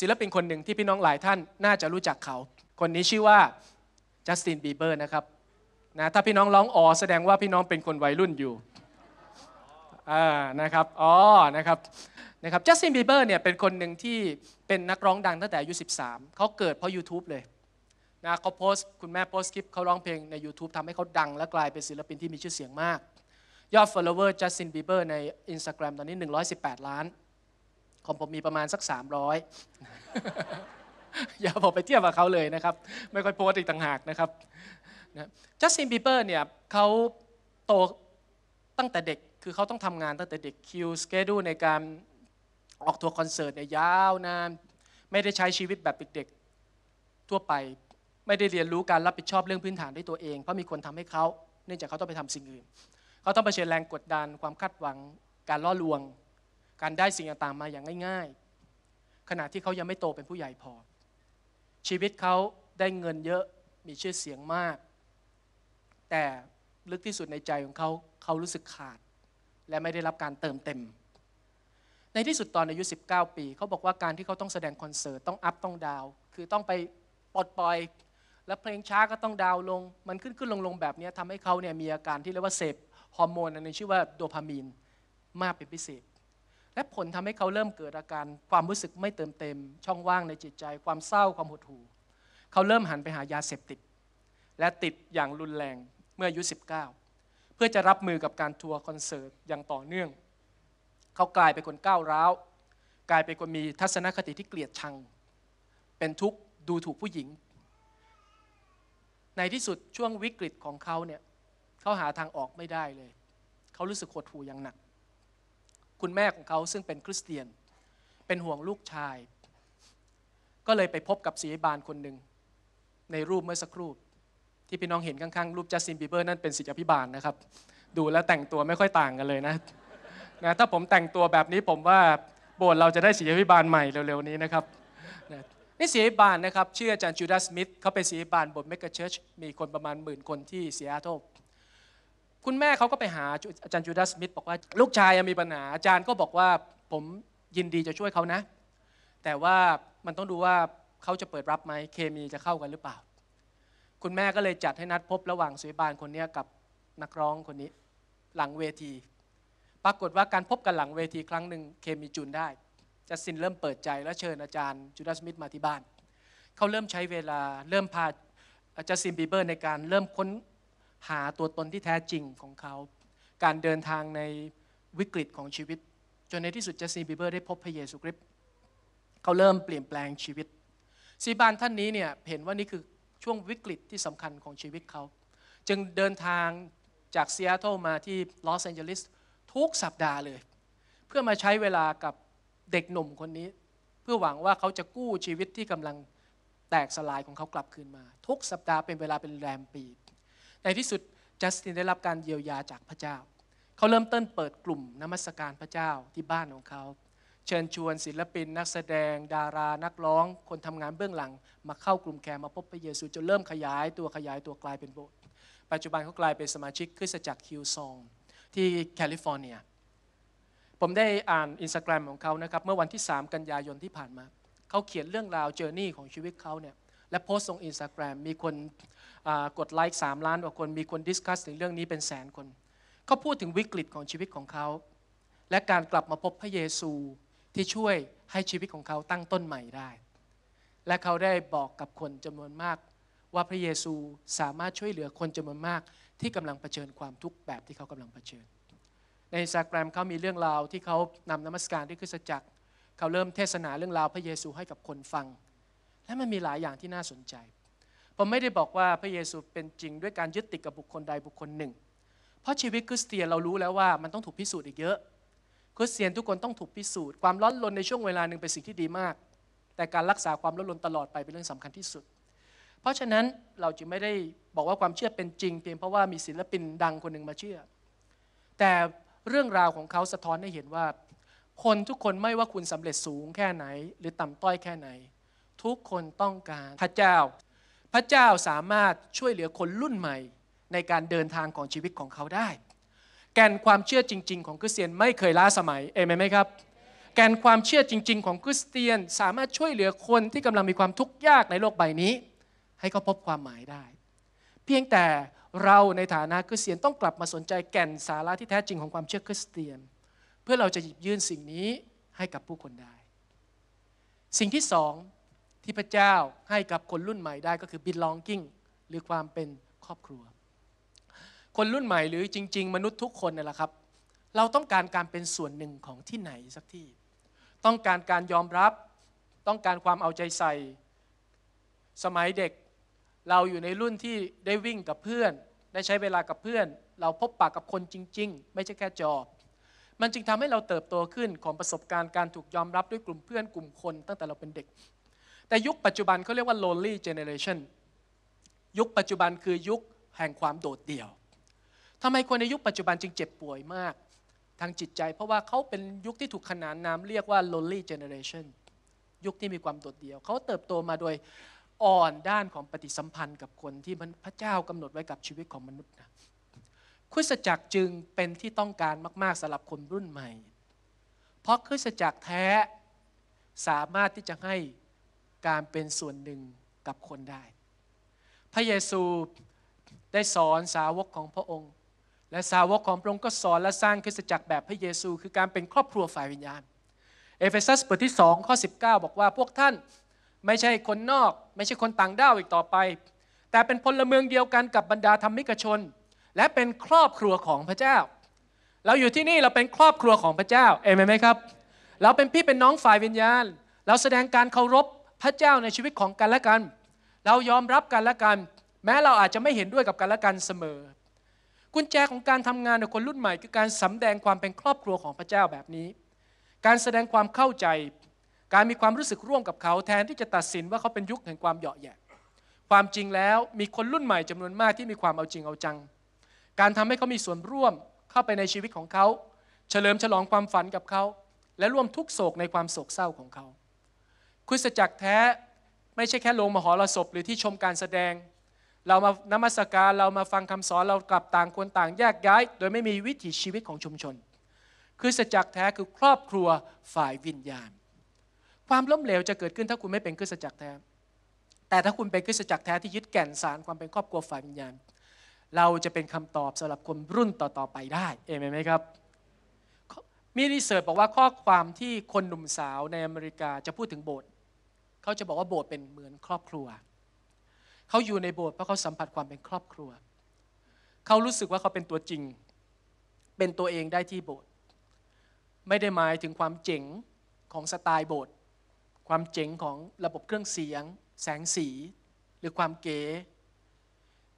ศิลปินคนหนึ่งที่พี่น้องหลายท่านน่าจะรู้จักเขา คนนี้ชื่อว่าจัสตินบีเบอร์นะครับนะถ้าพี่น้องร้องอ๋อแสดงว่าพี่น้องเป็นคนวัยรุ่นอยู่นะครับอ๋อนะครับนะครับจัสตินบีเบอร์เนี่ยเป็นคนหนึ่งที่เป็นนักร้องดังตั้งแต่อายุ13 เขาเกิดเพราะ YouTube เลยนะเขาโพสคุณแม่โพสคลิปเขาร้องเพลงใน YouTube ทำให้เขาดังและกลายเป็นศิลปินที่มีชื่อเสียงมาก ยอด follower จัสตินบีเบอร์ใน Instagram ตอนนี้ 118 ล้าน ของผมมีประมาณสัก 300 อย่าผมไปเทียบกับเขาเลยนะครับ ไม่ค่อยโพสต์อีกต่างหากนะครับจัสตินบีเบอร์เนี่ยเขาโตตั้งแต่เด็กคือเขาต้องทำงานตั้งแต่เด็กคิวสเกดูในการออกทัวร์คอนเสิร์ตเนี่ยยาวนานไม่ได้ใช้ชีวิตแบบเด็กๆทั่วไปไม่ได้เรียนรู้การรับผิดชอบเรื่องพื้นฐานด้วยตัวเองเพราะมีคนทำให้เขาเนื่องจากเขาต้องไปทำสิ่งอื่นเขาต้องเผชิญแรงกดดันความคาดหวังการล่อลวง การได้สิ่งต่างๆมาอย่างง่าย ๆ ขณะที่เขายังไม่โตเป็นผู้ใหญ่พอ ชีวิตเขาได้เงินเยอะมีชื่อเสียงมาก แต่ลึกที่สุดในใจของเขาเขารู้สึกขาด และไม่ได้รับการเติมเต็มในที่สุดตอนอายุ 19 ปี เขาบอกว่าการที่เขาต้องแสดงคอนเสิร์ต ต้องอัพต้องดาว คือต้องไปปลดปล่อย และเพลงช้าก็ต้องดาวลง มันขึ้นขึ้นลงลงแบบนี้ทำให้เขาเนี่ยมีอาการที่เรียกว่าเสพฮอร์โมนอันนึงชื่อว่าโดพามีนมากเป็นพิเศษ และผลทำให้เขาเริ่มเกิดอาการความรู้สึกไม่เติมเต็ม ช่องว่างในจิตใจความเศร้าความหดหู่เขาเริ่มหันไปหายาเสพติดและติดอย่างรุนแรงเมื่ออายุ 19 เพื่อจะรับมือกับการทัวร์คอนเสิร์ตอย่างต่อเนื่องเขากลายเป็นคนก้าวร้าว กลายเป็นคนมีทัศนคติที่เกลียดชัง เป็นทุกข์ดูถูกผู้หญิง ในที่สุดช่วงวิกฤตของเขาเนี่ย เขาหาทางออกไม่ได้เลย เขารู้สึกหดหู่อย่างหนัก คุณแม่ของเขาซึ่งเป็นคริสเตียน เป็นห่วงลูกชาย ก็เลยไปพบกับศีบานคนหนึ่ง ในรูปเมื่อสักครู่ที่พี่น้องเห็นข้างๆ รูปจัสตินบีเบอร์นั่นเป็นศิษยาพิบาลนะครับ ดูแล้วแต่งตัวไม่ค่อยต่างกันเลยนะนะถ้าผมแต่งตัวแบบนี้ผมว่าโบสถ์เราจะได้ศิลปิบาลใหม่เร็วๆนี้นะครับนี่ศิลปิบาลนะครับชื่ออาจารย์จูดาสมิธเขาเป็นศิลปิบาลบนเมกะเชิร์ชมีคนประมาณหมื่นคนที่เสียทตคุณแม่เขาก็ไปหาอาจารย์จูดาสมิธบอกว่า ลูกชายมีปัญหาอาจารย์ก็บอกว่าผมยินดีจะช่วยเขานะ แต่ว่ามันต้องดูว่าเขาจะเปิดรับไหมเคมีจะเข้ากันหรือเปล่า คุณแม่ก็เลยจัดให้นัดพบระหว่างศิลปิบาลคนนี้กับนักร้องคนนี้ หลังเวทีปรากฏว่าการพบกันหลังเวทีครั้งหนึ่งเคมีจูนได้ จัสซินเริ่มเปิดใจและเชิญอาจารย์จูดาสมิธมาที่บ้าน เขาเริ่มใช้เวลาเริ่มพาจัสซินบีเบอร์ในการเริ่มค้นหาตัวตนที่แท้จริงของเขา การเดินทางในวิกฤตของชีวิต จนในที่สุดจัสซินบีเบอร์ได้พบพระเยซูคริสต์เขาเริ่มเปลี่ยนแปลงชีวิตซีบานท่านนี้เนี่ยเห็นว่านี่คือช่วงวิกฤตที่สำคัญของชีวิตเขา จึงเดินทางจากซีแอตเทิลมาที่ลอสแอนเจลิสทุกสัปดาห์เลย เพื่อมาใช้เวลากับเด็กหนุ่มคนนี้ เพื่อหวังว่าเขาจะกู้ชีวิตที่กำลังแตกสลายของเขากลับคืนมา ทุกสัปดาห์เป็นเวลาเป็นแรมปีในที่สุดจัสตินได้รับการเยียวยาจากพระเจ้า เขาเริ่มต้นเปิดกลุ่มนมัสการพระเจ้าที่บ้านของเขา เชิญชวนศิลปินนักแสดง ดารานักร้อง คนทำงานเบื้องหลัง มาเข้ากลุ่มแคร์มาพบพระเยซูจนเริ่มขยายตัวขยายตัวกลายเป็นโบสถ์ปัจจุบันเขากลายเป็นสมาชิกคริสตจักรคิวซองที่แคลิฟอร์เนีย ผมได้อ่านอินสตาแกรมของเขานะครับเมื่อวันที่ 3 กันยายนที่ผ่านมา เขาเขียนเรื่องราวเจอร์นี่ของชีวิตเขาเนี่ยและโพสต์ลงอินสตาแกรมมีคนกดไลค์ 3 ล้านกว่าคนมีคนดิสคัสถึงเรื่องนี้เป็นแสนคน เขาพูดถึงวิกฤตของชีวิตของเขา และการกลับมาพบพระเยซูที่ช่วยให้ชีวิตของเขาตั้งต้นใหม่ได้ และเขาได้บอกกับคนจำนวนมาก ว่าพระเยซูสามารถช่วยเหลือคนจำนวนมากที่กำลังเผชิญความทุกข์แบบที่เขากำลังเผชิญ ในอินสตาแกรมเขามีเรื่องราวที่เขานำนมัสการที่คริสจักร เขาเริ่มเทศนาเรื่องราวพระเยซูให้กับคนฟัง และมันมีหลายอย่างที่น่าสนใจ ผมไม่ได้บอกว่าพระเยซูเป็นจริงด้วยการยึดติดกับบุคคลใดบุคคลหนึ่ง เพราะชีวิตคริสเตียนเรารู้แล้วว่า มันต้องถูกพิสูจน์อีกเยอะ คริสเตียนทุกคนต้องถูกพิสูจน์ ความร้อนรนในช่วงเวลาหนึ่งเป็นสิ่งที่ดีมาก แต่การรักษาความร้อนรนตลอดไปเป็นเรื่องสำคัญที่สุด เพราะฉะนั้นเราจึงไม่ได้บอกว่าความเชื่อเป็นจริงเพียงเพราะว่ามีศิลปินดังคนหนึ่งมาเชื่อ แต่เรื่องราวของเขาสะท้อนให้เห็นว่า คนทุกคนไม่ว่าคุณสำเร็จสูงแค่ไหนหรือต่ำต้อยแค่ไหน ทุกคนต้องการ พระเจ้า พระเจ้าสามารถช่วยเหลือคนรุ่นใหม่ ในการเดินทางของชีวิตของเขาได้ แกนความเชื่อจริงๆ ของคริสเตียนไม่เคยล้าสมัย เอเมนไหมครับ แกนความเชื่อจริง ๆของคริสเตียน สามารถช่วยเหลือคนที่กำลังมีความทุกข์ยากในโลกใบนี้ ให้เขาพบความหมายได้พียงแต่เราในฐานะคริสเตียนต้องกลับมาสนใจแก่นสาระที่แท้จริงของความเชื่อคริสเตียน เพื่อเราจะหยิบยื่นสิ่งนี้ให้กับผู้คนได้ สิ่งที่สอง ที่พระเจ้าให้กับคนรุ่นใหม่ได้ก็คือ belonging หรือความเป็นครอบครัว คนรุ่นใหม่หรือจริงๆ มนุษย์ทุกคนนี่แหละครับเราต้องการการเป็นส่วนหนึ่งของที่ไหนสักที่ ต้องการการยอมรับต้องการความเอาใจใส่สมัยเด็กเราอยู่ในรุ่นที่ได้วิ่งกับเพื่อน ได้ใช้เวลากับเพื่อน เราพบปากกับคนจริงๆ ไม่ใช่แค่จอ มันจึงทำให้เราเติบโตขึ้นของประสบการณ์การถูกยอมรับด้วยกลุ่มเพื่อนกลุ่มคนตั้งแต่เราเป็นเด็ก แต่ยุคปัจจุบันเขาเรียกว่า lonely generation ยุคปัจจุบันคือยุคแห่งความโดดเดี่ยว ทำไมคนในยุคปัจจุบันจึงเจ็บป่วยมากทางจิตใจเพราะว่าเขาเป็นยุคที่ถูกขนานนามเรียกว่า lonely generation ยุคที่มีความโดดเดี่ยวเขาเติบโตมาโดยอ่อนด้านของปฏิสัมพันธ์กับคนที่พระเจ้ากำหนดไว้กับชีวิตของมนุษย์นะคริสตจักรจึงเป็นที่ต้องการมากๆสำหรับคนรุ่นใหม่ เพราะคริสตจักรแท้สามารถที่จะให้การเป็นส่วนหนึ่งกับคนได้ พระเยซูได้สอนสาวกของพระองค์ และสาวกของพระองค์ก็สอนและสร้างคริสตจักรแบบพระเยซู คือการเป็นครอบครัวฝ่ายวิญญาณเอเฟซัสบทที่2ข้อ19 บอกว่าพวกท่านไม่ใช่คนนอก ไม่ใช่คนต่างด้าวอีกต่อไป แต่เป็นพลเมืองเดียวกันกับบรรดาธรรมิกชน และเป็นครอบครัวของพระเจ้า เราอยู่ที่นี่เราเป็นครอบครัวของพระเจ้าเอเมนไหมครับ เราเป็นพี่เป็นน้องฝ่ายวิญญาณ เราแสดงการเคารพพระเจ้าในชีวิตของกันและกัน เรายอมรับกันและกัน แม้เราอาจจะไม่เห็นด้วยกับกันและกันเสมอ กุญแจของการทำงานในคนรุ่นใหม่ คือการสำแดงความเป็นครอบครัวของพระเจ้าแบบนี้ การแสดงความเข้าใจการมีความรู้สึกร่วมกับเขาแทนที่จะตัดสินว่าเขาเป็นยุคแห่งความเหยาะแยะความจริงแล้วมีคนรุ่นใหม่จำนวนมากที่มีความเอาจริงเอาจัง การทำให้เขามีส่วนร่วมเข้าไปในชีวิตของเขา เฉลิมฉลองความฝันกับเขา และร่วมทุกโศกในความโศกเศร้าของเขาคุณสจักรแท้ไม่ใช่แค่ลงมหรสพหรือที่ชมการแสดง เรามานมัสการเรามาฟังคำสอนเรากลับต่างคนต่างแยกย้ายโดยไม่มีวิถีชีวิตของชุมชนคุณสจักรแท้คือครอบครัวฝ่ายวิญญาณความล้มเหลวจะเกิดขึ้นถ้าคุณไม่เป็นคริสตจักรแท้ แต่ถ้าคุณเป็นคริสตจักรแท้ที่ยึดแก่นสารความเป็นครอบครัวฝ่ายวิญญาณ เราจะเป็นคำตอบสำหรับคนรุ่นต่อๆไปได้ เอเมนไหมครับ มีรีเสิร์ชบอกว่าข้อความที่คนหนุ่มสาวในอเมริกาจะพูดถึงโบสถ์เขาจะบอกว่าโบสถ์เป็นเหมือนครอบครัว เขาอยู่ในโบสถ์เพราะเขาสัมผัสความเป็นครอบครัว เขารู้สึกว่าเขาเป็นตัวจริง เป็นตัวเองได้ที่โบสถ์ ไม่ได้หมายถึงความเจ๋งของสไตล์โบสถ์ความเจ๋งของระบบเครื่องเสียง แสงสีหรือความเก๋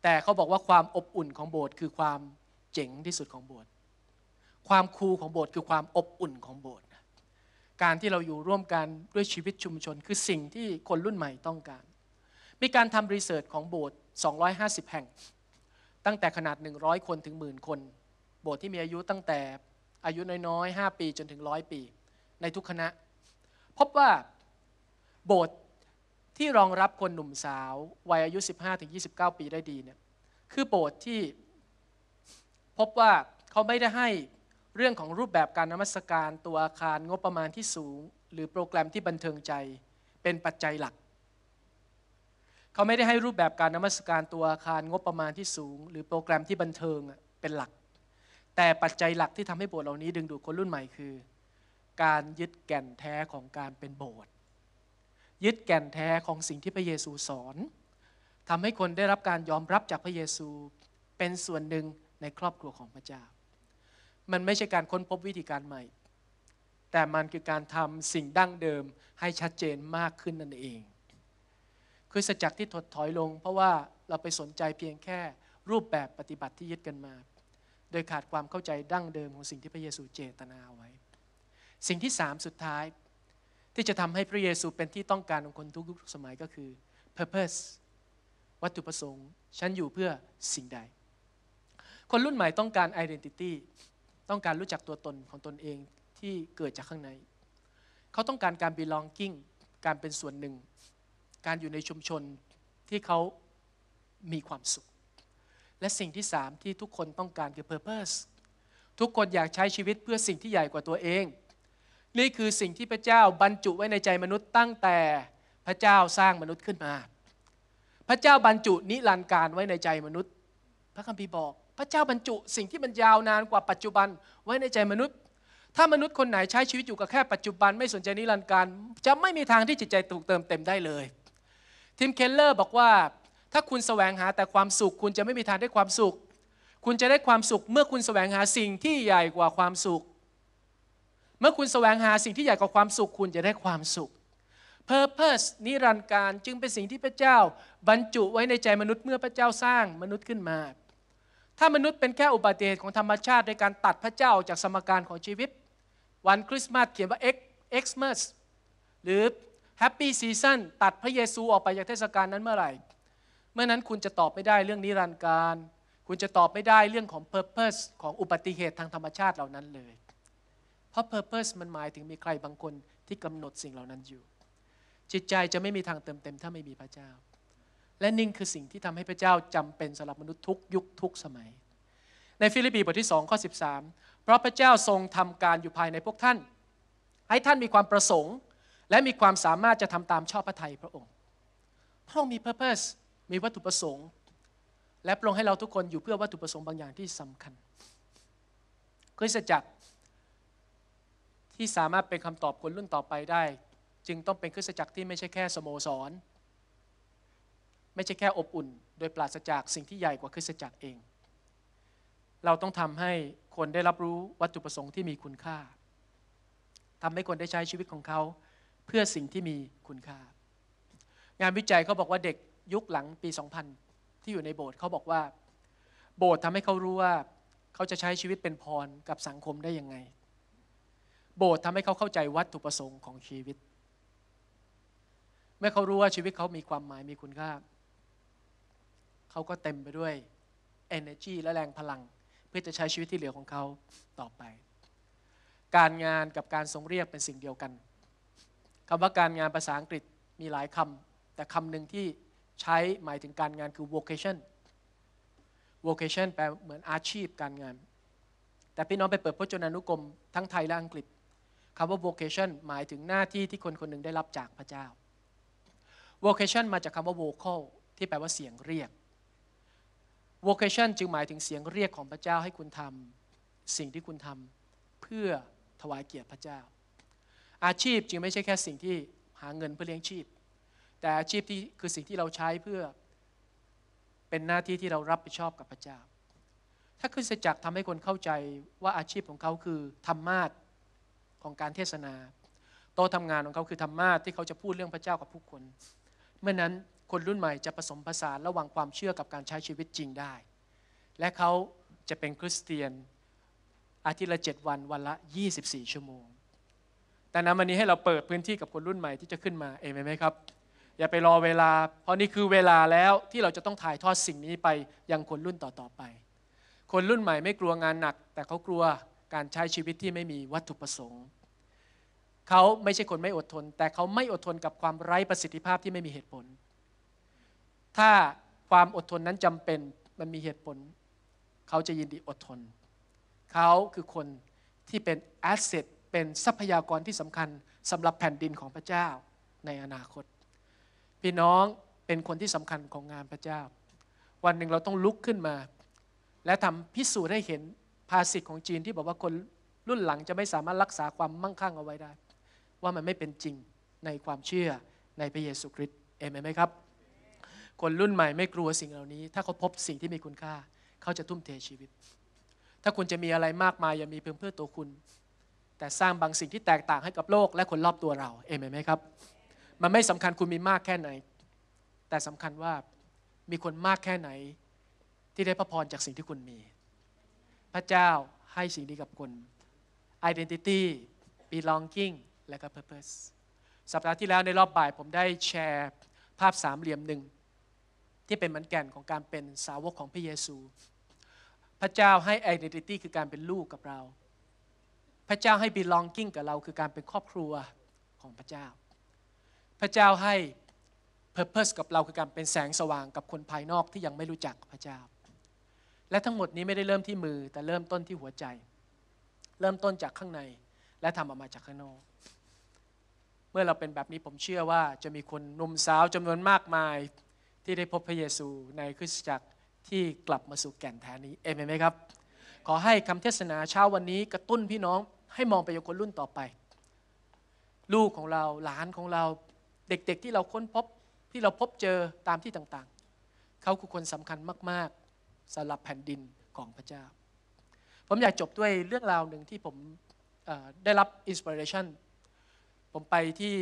แต่เขาบอกว่าความอบอุ่นของโบสถ์คือความเจ๋งที่สุดของโบสถ์ความคูลของโบสถ์คือความอบอุ่นของโบสถ์การที่เราอยู่ร่วมกันด้วยชีวิตชุมชนคือสิ่งที่คนรุ่นใหม่ต้องการ มีการทำรีเสิร์ชของโบสถ์250 แห่ง ตั้งแต่ขนาด100คนถึงหมื่นคน โบสถ์ที่มีอายุตั้งแต่อายุน้อยๆ5ปีจนถึง 100 ปี ในทุกคณะ พบว่าโบสถ์ที่รองรับคนหนุ่มสาววัยอายุ15-29 ปีได้ดีเนี่ยคือโบสถ์ที่ พบว่าเขาไม่ได้ให้เรื่องของรูปแบบการนมัสการตัวอาคารงบประมาณที่สูง หรือโปรแกรมที่บันเทิงใจเป็นปัจจัยหลัก เขาไม่ได้ให้รูปแบบการนมัสการตัวอาคารงบประมาณที่สูง หรือโปรแกรมที่บันเทิงเป็นหลัก แต่ปัจจัยหลักที่ทำให้โบสถ์เหล่านี้ดึงดูดคนรุ่นใหม่คือ การยึดแก่นแท้ของการเป็นโบสถ์ยึดแก่นแท้ของสิ่งที่พระเยซูสอน ทำให้คนได้รับการยอมรับจากพระเยซูเป็นส่วนหนึ่งในครอบครัวของพระเจ้า มันไม่ใช่การค้นพบวิธีการใหม่ แต่มันคือการทำสิ่งดั้งเดิมให้ชัดเจนมากขึ้นนั่นเองคือสัจักที่ถดถอยลง เพราะว่าเราไปสนใจเพียงแค่รูปแบบปฏิบัติที่ยึดกันมา โดยขาดความเข้าใจดั้งเดิมของสิ่งที่พระเยซูเจตนาไว้ สิ่งที่สามสุดท้ายที่จะทำให้พระเยซูเป็นที่ต้องการของคนทุกยุคทุกสมัยก็คือ purpose วัตถุประสงค์ ฉันอยู่เพื่อสิ่งใด คนรุ่นใหม่ต้องการ identity ต้องการรู้จักตัวตนของตนเองที่เกิดจากข้างใน เขาต้องการการ belonging การเป็นส่วนหนึ่ง การอยู่ในชุมชนที่เขามีความสุข และสิ่งที่สามที่ทุกคนต้องการคือ purpose ทุกคนอยากใช้ชีวิตเพื่อสิ่งที่ใหญ่กว่าตัวเองนี่คือสิ่งที่พระเจ้าบรรจุไว้ในใจมนุษย์ตั้งแต่พระเจ้าสร้างมนุษย์ขึ้นมา พระเจ้าบรรจุนิรันดร์การไว้ในใจมนุษย์ พระคัมภีร์บอก พระเจ้าบรรจุสิ่งที่มันยาวนานกว่าปัจจุบันไว้ในใจมนุษย์ ถ้ามนุษย์คนไหนใช้ชีวิตอยู่กับแค่ปัจจุบันไม่สนใจ นิรันดร์การ จะไม่มีทางที่จิตใจถูกเติมเต็มได้เลย ทิมเคลเลอร์บอกว่า ถ้าคุณแสวงหาแต่ความสุข คุณจะไม่มีทางได้ความสุข คุณจะได้ความสุขเมื่อคุณแสวงหาสิ่งที่ใหญ่กว่าความสุขเมื่อคุณแสวงหาสิ่งที่ใหญ่กว่าความสุข คุณจะได้ความสุข Purpose นิรันดร์การจึงเป็นสิ่งที่พระเจ้าบรรจุไว้ในใจมนุษย์เมื่อพระเจ้าสร้างมนุษย์ขึ้นมาถ้ามนุษย์เป็นแค่อุบัติเหตุของธรรมชาติ โดยการตัดพระเจ้าออกจากสมการของชีวิต วันคริสต์มาสเขียนว่า X Xmas หรือ Happy Season ตัดพระเยซูออกไปจากเทศกาลนั้นเมื่อไหร่ เมื่อนั้นคุณจะตอบไม่ได้เรื่องนิรันดร์การคุณจะตอบไม่ได้เรื่องของ Purpose ของอุบัติเหตุทางธรรมชาติเหล่านั้นเลยเพราะ Purpose มันหมายถึงมีใครบางคนที่กำหนดสิ่งเหล่านั้นอยู่ จิตใจจะไม่มีทางเติมเต็มถ้าไม่มีพระเจ้า และนิ่งคือสิ่งที่ทำให้พระเจ้าจำเป็นสำหรับมนุษย์ทุกยุคทุกสมัย ในฟิลิปปีบทที่2ข้อ 13 เพราะพระเจ้าทรงทำการอยู่ภายในพวกท่าน ให้ท่านมีความประสงค์ และมีความสามารถจะทำตามชอบพระทัยพระองค์พระองค์มี Purpose มีวัตถุประสงค์ และพระองค์ให้เราทุกคนอยู่เพื่อวัตถุประสงค์บางอย่างที่สำคัญ คริสตจักรที่สามารถเป็นคำตอบคนรุ่นต่อไปได้ จึงต้องเป็นคริสตจักรที่ไม่ใช่แค่สโมสร ไม่ใช่แค่อบอุ่น โดยปราศจากสิ่งที่ใหญ่กว่าคริสตจักรเอง เราต้องทำให้คนได้รับรู้วัตถุประสงค์ที่มีคุณค่า ทำให้คนได้ใช้ชีวิตของเขาเพื่อสิ่งที่มีคุณค่า งานวิจัยเขาบอกว่าเด็กยุคหลังปี 2000 ที่อยู่ในโบสถ์เขาบอกว่า โบสถ์ทำให้เขารู้ว่าเขาจะใช้ชีวิตเป็นพรกับสังคมได้ยังไงโบสถ์ทำให้เขาเข้าใจวัตถุประสงค์ของชีวิต เมื่อเขารู้ว่าชีวิตเขามีความหมายมีคุณค่า เขาก็เต็มไปด้วย energy และแรงพลัง เพื่อจะใช้ชีวิตที่เหลือของเขาต่อไป การงานกับการทรงเรียกเป็นสิ่งเดียวกัน คำว่าการงานภาษาอังกฤษมีหลายคำ แต่คำหนึ่งที่ใช้หมายถึงการงานคือ vocation vocation แปลเหมือนอาชีพการงาน แต่พี่น้องไปเปิดพจนานุกรม ทั้งไทยและอังกฤษคำว่า vocation หมายถึงหน้าที่ที่คนคนหนึ่งได้รับจากพระเจ้า vocation มาจากคำว่า vocal ที่แปลว่าเสียงเรียก vocation จึงหมายถึงเสียงเรียกของพระเจ้าให้คุณทำสิ่งที่คุณทำเพื่อถวายเกียรติพระเจ้า อาชีพจึงไม่ใช่แค่สิ่งที่หาเงินเพื่อเลี้ยงชีพ แต่อาชีพที่คือสิ่งที่เราใช้เพื่อ เป็นหน้าที่ที่เรารับผิดชอบกับพระเจ้า ถ้าคริสตจักรทำให้คนเข้าใจว่าอาชีพของเขาคือธรรมาสของการเทศนา โต๊ะทำงานของเขาคือธรรมะทที่เขาจะพูดเรื่องพระเจ้ากับผู้คน เมื่อนั้นคนรุ่นใหม่จะผสมผสานระหว่างความเชื่อกับการใช้ชีวิตจริงได้ และเขาจะเป็นคริสเตียนอาทิตย์ละเจ็ดวัน วันละ 24 ชั่วโมง แต่นั้นวันนี้ให้เราเปิดพื้นที่กับคนรุ่นใหม่ที่จะขึ้นมา เองไหมครับ อย่าไปรอเวลา เพราะนี่คือเวลาแล้วที่เราจะต้องถ่ายทอดสิ่งนี้ไปยังคนรุ่นต่อๆไป คนรุ่นใหม่ไม่กลัวงานหนัก แต่เขากลัวการใช้ชีวิตที่ไม่มีวัตถุประสงค์ เขาไม่ใช่คนไม่อดทน แต่เขาไม่อดทนกับความไร้ประสิทธิภาพที่ไม่มีเหตุผล ถ้าความอดทนนั้นจำเป็นมันมีเหตุผล เขาจะยินดีอดทน เขาคือคนที่เป็นแอสเซทเป็นทรัพยากรที่สำคัญสำหรับแผ่นดินของพระเจ้าในอนาคต พี่น้องเป็นคนที่สำคัญของงานพระเจ้า วันหนึ่งเราต้องลุกขึ้นมา และทำพิสูจน์ให้เห็นภาษิตของจีนที่บอกว่าคนรุ่นหลังจะไม่สามารถรักษาความมั่งคั่งเอาไว้ได้ ว่ามันไม่เป็นจริงในความเชื่อในพระเยซูคริสต์เอเมนไหมครับ คนรุ่นใหม่ไม่กลัวสิ่งเหล่านี้ ถ้าเขาพบสิ่งที่มีคุณค่า เขาจะทุ่มเทชีวิต ถ้าคุณจะมีอะไรมากมายอย่ามีเพียงเพื่อตัวคุณ แต่สร้างบางสิ่งที่แตกต่างให้กับโลก และคนรอบตัวเราเอเมนไหมครับ มันไม่สำคัญคุณมีมากแค่ไหน แต่สำคัญว่ามีคนมากแค่ไหน ที่ได้พระพรจากสิ่งที่คุณมีพระเจ้าให้สิ่งดีกับคุณ identity belonging และก็ purpose สัปดาห์ที่แล้วในรอบบ่ายผมได้แชร์ ภาพสามเหลี่ยมหนึ่ง ที่เป็นเหมือนแก่นของการเป็นสาวกของพระเยซู พระเจ้าให้ identity คือการเป็นลูกกับเรา พระเจ้าให้ belonging กับเราคือการเป็นครอบครัวของพระเจ้า พระเจ้าให้ purpose กับเราคือการเป็นแสงสว่างกับคนภายนอกที่ยังไม่รู้จักพระเจ้าและทั้งหมดนี้ไม่ได้เริ่มที่มือแต่เริ่มต้นที่หัวใจ เริ่มต้นจากข้างในและทำออกมาจากข้างนอกเมื่อเราเป็นแบบนี้ผมเชื่อว่าจะมีคนหนุ่มสาวจำนวนมากมาย ที่ได้พบพระเยซูในคริสตจักรที่กลับมาสู่แก่นแท้นี้ เอเมนไหมครับ ขอให้คำเทศนาเช้าวันนี้กระตุ้นพี่น้องให้มองไปยังคนรุ่นต่อไป ลูกของเราหลานของเราเด็กๆที่เราค้นพบ ที่เราพบเจอตามที่ต่าง ๆ เขาคือคนสำคัญมากสำหรับแผ่นดินของพระเจ้า ผมอยากจบด้วยเรื่องราวหนึ่งที่ผมได้รับอินสปิเรชันผมไปที่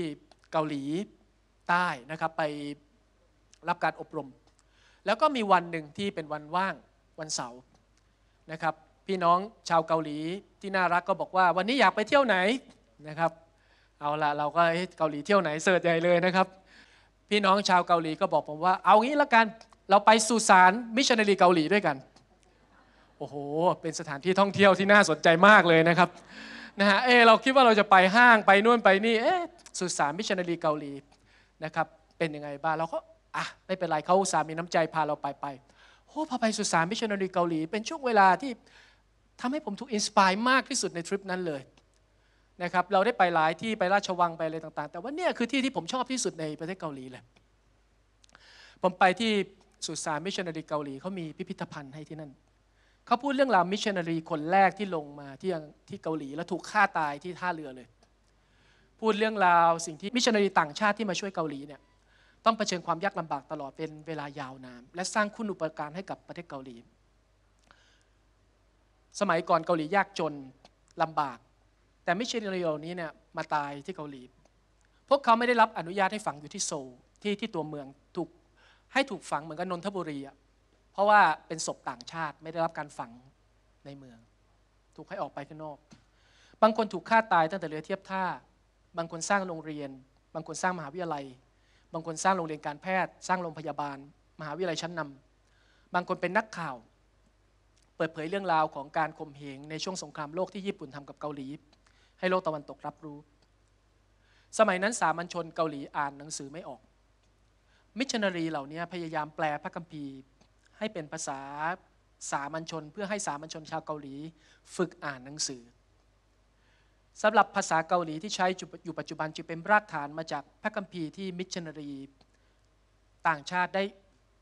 เกาหลีใต้นะครับไปรับการอบรม แล้วก็มีวันหนึ่งที่เป็นวันว่างวันเสาร์นะครับ พี่น้องชาวเกาหลีที่น่ารักก็บอกว่าวันนี้อยากไปเที่ยวไหนนะครับ เอาละเราก็เกาหลีเที่ยวไหนเสิร์ชใหญ่เลยนะครับ พี่น้องชาวเกาหลีก็บอกผมว่าเอางี้ละกันเราไปสุสานมิชชันนารีเกาหลีด้วยกัน โอ้โห เป็นสถานที่ท่องเที่ยวที่น่าสนใจมากเลยนะครับ นะฮะ เอเราคิดว่าเราจะไปห้างไปนู่นไปนี่ เอ๊สุสานมิชชันนารีเกาหลีนะครับ เป็นยังไงบ้าง เราก็ อ่ะ ไม่เป็นไรเขาสามีน้ำใจพาเราไปไปโอ้พอไปสุสานมิชชันนารีเกาหลี เป็นช่วงเวลาที่ทำให้ผมถูกอินสปายมากที่สุดในทริปนั้นเลยนะครับ เราได้ไปหลายที่ไปราชวังไปอะไรต่าง ๆ แต่ว่าเนี่ยคือที่ที่ผมชอบที่สุดในประเทศเกาหลีเลย ผมไปที่สุสานมิชชันนารีเกาหลีเขามีพิพิธภัณฑ์ให้ที่นั่น เขาพูดเรื่องราวมิชชันนารีคนแรกที่ลงมาที่ที่เกาหลีแล้วถูกฆ่าตายที่ท่าเรือเลย พูดเรื่องราวสิ่งที่มิชชันนารีต่างชาติที่มาช่วยเกาหลีเนี่ยต้องเผชิญความยากลำบากตลอดเป็นเวลายาวนานและสร้างคุณอุปการให้กับประเทศเกาหลี สมัยก่อนเกาหลียากจนลำบาก แต่มิชชันนารีเหล่านี้เนี่ยมาตายที่เกาหลี พวกเขาไม่ได้รับอนุญาตให้ฝังอยู่ที่โซลที่ที่ตัวเมืองถูกให้ถูกฝังเหมือนกับนนทบุรีอ่ะ เพราะว่าเป็นศพต่างชาติไม่ได้รับการฝังในเมือง ถูกให้ออกไปข้างนอก บางคนถูกฆ่าตายตั้งแต่เรือเทียบท่า บางคนสร้างโรงเรียน บางคนสร้างมหาวิทยาลัย บางคนสร้างโรงเรียนการแพทย์ สร้างโรงพยาบาล มหาวิทยาลัยชั้นนำ บางคนเป็นนักข่าว เปิดเผยเรื่องราวของการข่มเหงในช่วงสงครามโลกที่ญี่ปุ่นทำกับเกาหลี ให้โลกตะวันตกรับรู้ สมัยนั้นสามัญชนเกาหลีอ่านหนังสือไม่ออกมิชชันนารีเหล่านี้พยายามแปลพระคัมภีร์ ให้เป็นภาษาสามัญชน เพื่อให้สามัญชนชาวเกาหลีฝึกอ่านหนังสือสำหรับภาษาเกาหลีที่ใช้อยู่ปัจจุบันจึงเป็นรากฐานมาจากพระคัมภีร์ที่มิชชันนารีต่างชาติได้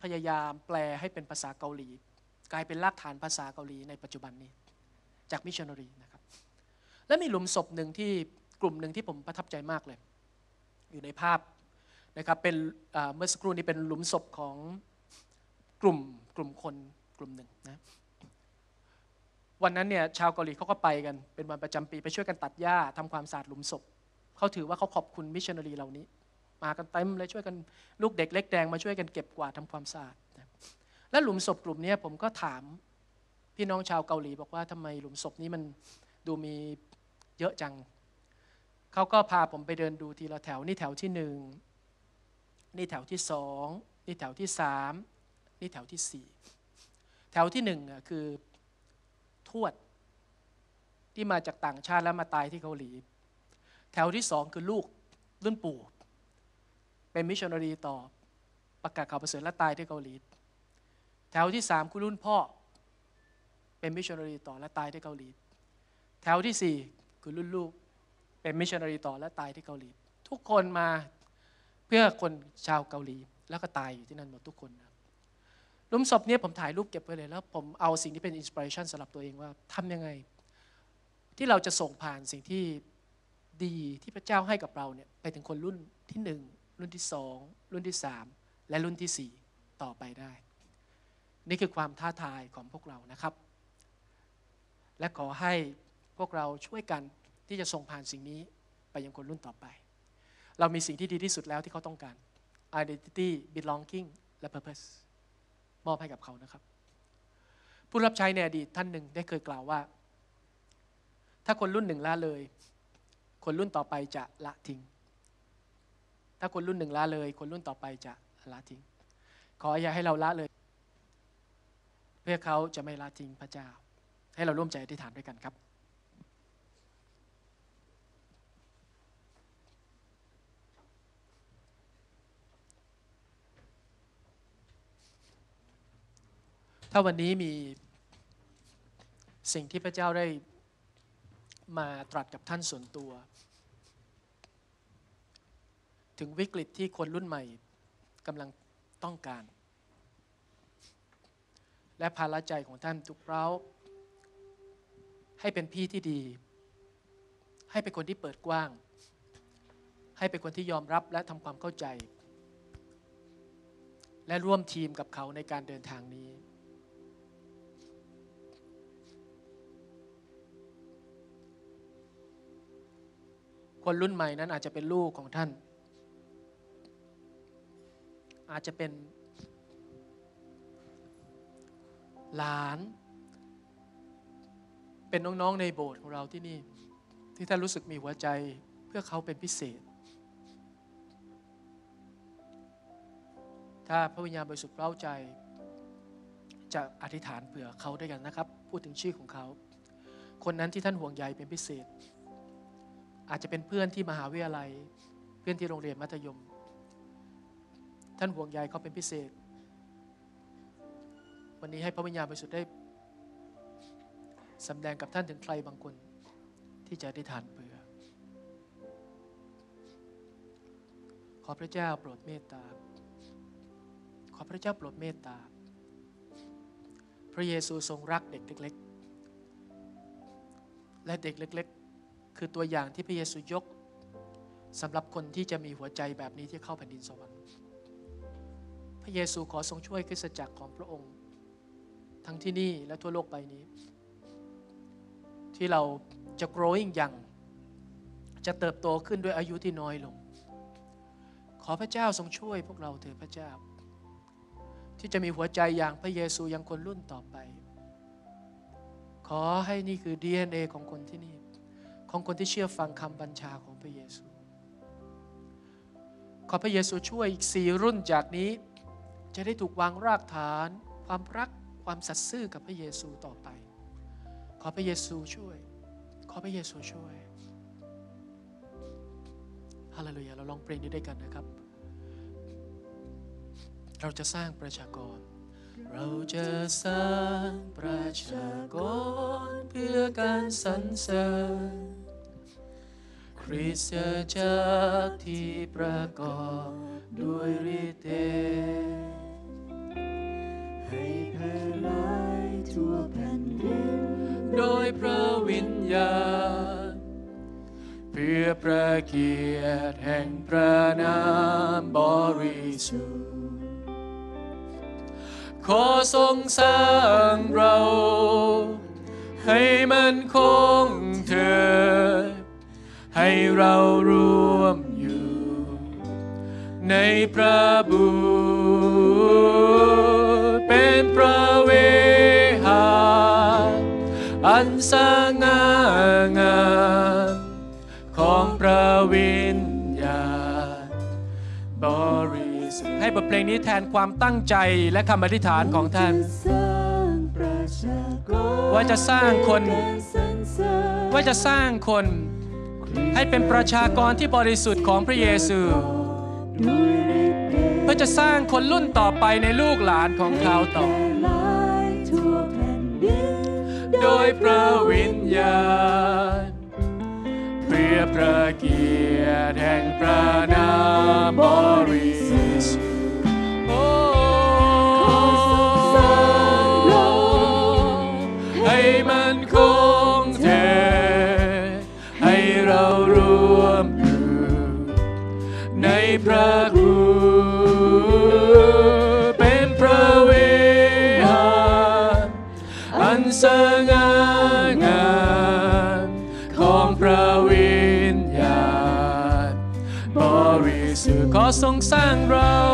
พยายามแปลให้เป็นภาษาเกาหลีกลายเป็นรากฐานภาษาเกาหลีในปัจจุบันนี้ จากมิชชันนารีนะครับ และมีหลุมศพหนึ่งที่กลุ่มหนึ่งที่ผมประทับใจมากเลย อยู่ในภาพนะครับเป็นเมื่อสักครู่นี้เป็นหลุมศพของกลุ่มกลุ่มคนกลุ่มหนึ่งนะวันนั้นเนี่ยชาวเกาหลีเขาก็ไปกันเป็นวันประจำปี ไปช่วยกันตัดหญ้าทำความสะอาดหลุมศพเขาถือว่าเขาขอบคุณมิชชันนารีเหล่านี้ มากันเต็มเลยช่วยกันลูกเด็กเล็กแดงมาช่วยกันเก็บกวาดทาความสะอาดนะและหลุมศพกลุ่มนี้ผมก็ถามพี่น้องชาวเกาหลีบอกว่าทำไมหลุมศพนี้มันดูมีเยอะจังเขาก็พาผมไปเดินดูทีละแถวนี่แถวที่หนึ่งนี่แถวที่สองนี่แถวที่สามนี่แถวที่สี่แถวที่หนึ่งคือทวดที่มาจากต่างชาติแล้วมาตายที่เกาหลีแถวที่สองคือลูกรุ่นปู่เป็นมิชชันนารีต่อประกาศข่าวประเสริฐและตายที่เกาหลีแถวที่สามคือรุ่นพ่อเป็นมิชชันนารีต่อและตายที่เกาหลีแถวที่สี่คือรุ่นลูกเป็นมิชชันนารีต่อและตายที่เกาหลีทุกคนมาเพื่อคนชาวเกาหลีแล้วก็ตายอยู่ที่นั่นหมดทุกคนนะลุมศพนี้ผมถ่ายรูปเก็บไว้เลยแล้วผมเอาสิ่งที่เป็นอินสปิเรชันสำหรับตัวเองว่าทํำยังไงที่เราจะส่งผ่านสิ่งที่ดีที่พระเจ้าให้กับเราเนี่ยไปถึงคนรุ่นที่หนึ่งรุ่นที่สองรุ่นที่สามและรุ่นที่สี่ต่อไปได้ นี่คือความท้าทายของพวกเรานะครับ และขอให้พวกเราช่วยกันที่จะส่งผ่านสิ่งนี้ไปยังคนรุ่นต่อไปเรามีสิ่งที่ดีที่สุดแล้วที่เขาต้องการ identity belonging และ purpose มอบให้กับเขานะครับ ผู้รับใช้ในอดีตท่านหนึ่งได้เคยกล่าวว่า ถ้าคนรุ่นหนึ่งละเลย คนรุ่นต่อไปจะละทิ้ง ถ้าคนรุ่นหนึ่งละเลย คนรุ่นต่อไปจะละทิ้ง ขออย่าให้เราละเลยเพื่อเขาจะไม่ละทิ้งพระเจ้า ให้เราร่วมใจอธิษฐานด้วยกันครับถ้าวันนี้มีสิ่งที่พระเจ้าได้มาตรัสกับท่านส่วนตัว ถึงวิกฤตที่คนรุ่นใหม่กำลังต้องการ และภาระใจของท่านทุกเร้าให้เป็นพี่ที่ดี ให้เป็นคนที่เปิดกว้าง ให้เป็นคนที่ยอมรับและทำความเข้าใจ และร่วมทีมกับเขาในการเดินทางนี้คนรุ่นใหม่นั้นอาจจะเป็นลูกของท่าน อาจจะเป็น หลาน เป็นน้องๆ ในโบสถ์ของเราที่นี่ ที่ท่านรู้สึกมีหัวใจเพื่อเขาเป็นพิเศษ ถ้าพระวิญญาณบริสุทธิ์เล่าใจจะอธิษฐานเผื่อเขาด้วยกันนะครับ พูดถึงชื่อของเขา คนนั้นที่ท่านห่วงใยเป็นพิเศษอาจจะเป็นเพื่อนที่มหาวิทยาลัยเพื่อนที่โรงเรียนมัธยมท่านห่วงใยเขาเป็นพิเศษ วันนี้ให้พระวิญญาณบริสุทธิ์ได้สำแดงกับท่านถึงใครบางคนที่จะได้ทานเบื่อ ขอพระเจ้าโปรดเมตตา ขอพระเจ้าโปรดเมตตา พระเยซูทรงรักเด็กเล็ก ๆ และเด็กเล็กคือตัวอย่างที่พระเยซูยกสำหรับคนที่จะมีหัวใจแบบนี้ที่เข้าแผ่นดินสวรรค์ พระเยซูขอทรงช่วยคริสตจักรของพระองค์ ทั้งที่นี่และทั่วโลกใบนี้ ที่เราจะ growing ยังจะเติบโตขึ้นด้วยอายุที่น้อยลง ขอพระเจ้าทรงช่วยพวกเราเถิดพระเจ้า ที่จะมีหัวใจอย่างพระเยซูยังคนรุ่นต่อไป ขอให้นี่คือ DNA ของคนที่นี่ของคนที่เชื่อฟังคำบัญชาของพระเยซู ขอพระเยซูช่วยอีกสี่รุ่นจากนี้ จะได้ถูกวางรากฐานความรักความสัตย์ซื่อกับพระเยซูต่อไป ขอพระเยซูช่วย ขอพระเยซูช่วย ฮาเลลูยาเราลองเปลี่ยนด้วยกันนะครับ เราจะสร้างประชากร เราจะสร้างประชากรเพื่อการสรรเสริญคริสตจักรที่ประกอบด้วยฤทธิ์เดชให้แผ่รายทั่วแผ่นดิน โดยพระวิญญาณเพื่อประเกียรติแห่งพระนามบริสุทธิ์ขอทรงสร้างเรา ให้มันคงเถิดให้เรารวมอยู่ในพระบุตรเป็นพระเวหา อันสง่างามของพระวิญญาณบริสุทธิ์ให้บทเพลงนี้แทนความตั้งใจและคำอธิษฐานของท่านว่าจะสร้างคน ว่าจะสร้างคนให้เป็นประชากรที่บริสุทธิ์ของพระเยซู เพื่อจะสร้างคนรุ่นต่อไปในลูกหลานของเขาต่อโดยพระวิญญาณเพื่อพระเกียรติแห่งพระนามบริสุระครูเป็นพระวิหารอันสง่างามของพระวิญญาณบริสุทธิ์ขอทรงสร้างเรา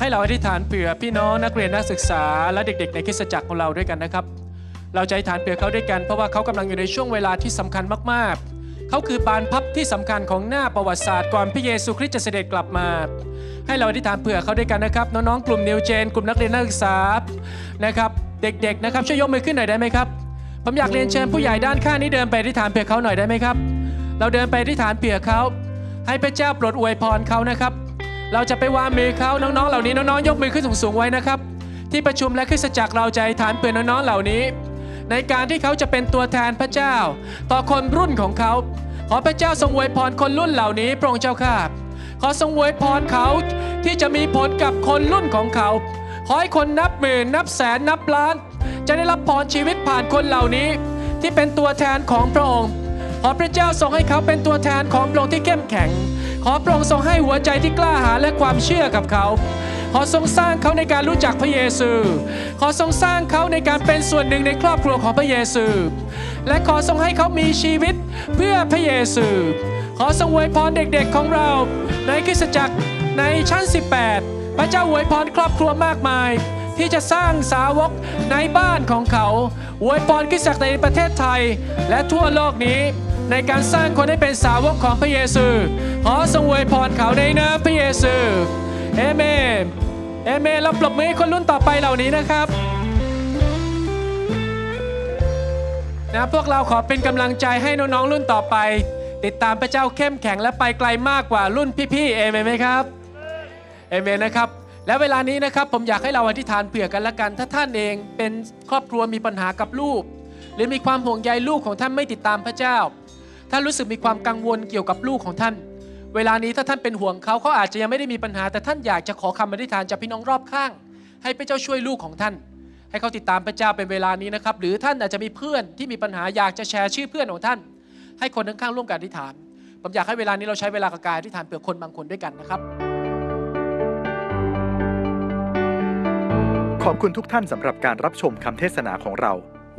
ให้เราอธิษฐานเผื่อพี่น้องนักเรียนนักศึกษาและเด็กๆในคริสตจักรของเราด้วยกันนะครับ เราจะอธิษฐานเผื่อเขาด้วยกันเพราะว่าเขากำลังอยู่ในช่วงเวลาที่สำคัญมากๆเขาคือบานพับที่สำคัญของหน้าประวัติศาสตร์ก่อนพระเยซูคริสต์จะเสด็จกลับมา ให้เราอธิษฐานเผื่อเขาด้วยกันนะครับน้องๆกลุ่มนิวเจนกลุ่มนักเรียนนักศึกษา นะครับ เด็กๆนะครับช่วยยกมือขึ้นหน่อยได้ไหมครับ ผมอยากเรียนเชิญผู้ใหญ่ด้านข้างนี้เดินไปอธิษฐานเผื่อเขาหน่อยได้ไหมครับ เราเดินไปอธิษฐานเผื่อเขา ให้พระเจ้าโปรดอวยพรเขานะครับเราจะไปวางมือเขาน้องๆเหล่านี้น้องๆยกมือขึ้นสูงๆไว้นะครับ ที่ประชุมและขึ้นสจักรเราใจฐานเปลื่ยนน้องๆเหล่านี้ ในการที่เขาจะเป็นตัวแทนพระเจ้า ต่อคนรุ่นของเขาขอพระเจ้าทรงอวยพรคนรุ่นเหล่านี้พระองค์เจ้าข้าขอทรงอวยพรเขาที่จะมีผลกับคนรุ่นของเขาขอให้คนนับหมื่น นับแสนนับล้าน จะได้รับพรชีวิตผ่านคนเหล่านี้ ที่เป็นตัวแทนของพระองค์ขอพระเจ้าทรงให้เขาเป็นตัวแทนของพระองค์ที่เข้มแข็งขอพระองค์ทรงให้หัวใจที่กล้าหาญและความเชื่อกับเขา ขอทรงสร้างเขาในการรู้จักพระเยซูขอทรงสร้างเขาในการเป็นส่วนหนึ่งในครอบครัวของพระเยซูและขอทรงให้เขามีชีวิตเพื่อพระเยซูขอทรงอวยพรเด็กๆ ของเรา ในคริสตจักรในชั้น 18 พระเจ้าอวยพรครอบครัวมากมาย ที่จะสร้างสาวกในบ้านของเขาอวยพรคริสตจักรในประเทศไทย และทั่วโลกนี้ในการสร้างคนให้เป็นสาวกของพระเยซู ขอทรงอวยพรเขาในนามพระเยซู เอเมน เอเมนเราปรบมือคนรุ่นต่อไปเหล่านี้นะครับนะพวกเราขอเป็นกำลังใจให้น้องๆรุ่นต่อไป ติดตามพระเจ้าเข้มแข็งและไปไกลมากกว่ารุ่นพี่ๆเอเมนไหมครับ เอเมนนะครับและเวลานี้นะครับผมอยากให้เราอธิษฐานเผื่อกันละกันถ้าท่านเองเป็นครอบครัวมีปัญหากับลูกหรือมีความห่วงใยลูกของท่านไม่ติดตามพระเจ้าท่านรู้สึกมีความกังวลเกี่ยวกับลูกของท่าน เวลานี้ถ้าท่านเป็นห่วงเขาเขาอาจจะยังไม่ได้มีปัญหาแต่ท่านอยากจะขอคำอธิษฐานจากพี่น้องรอบข้าง ให้พระเจ้าช่วยลูกของท่าน ให้เขาติดตามพระเจ้าเป็นเวลานี้นะครับ หรือท่านอาจจะมีเพื่อน ที่มีปัญหาอยากจะแชร์ชื่อเพื่อนของท่าน ให้คนข้างๆร่วมกันอธิษฐานผมอยากให้เวลานี้เราใช้เวลากับการอธิษฐานเผื่อคนบางคนด้วยกันนะครับขอบคุณทุกท่านสำหรับการรับชมคำเทศนาของเรา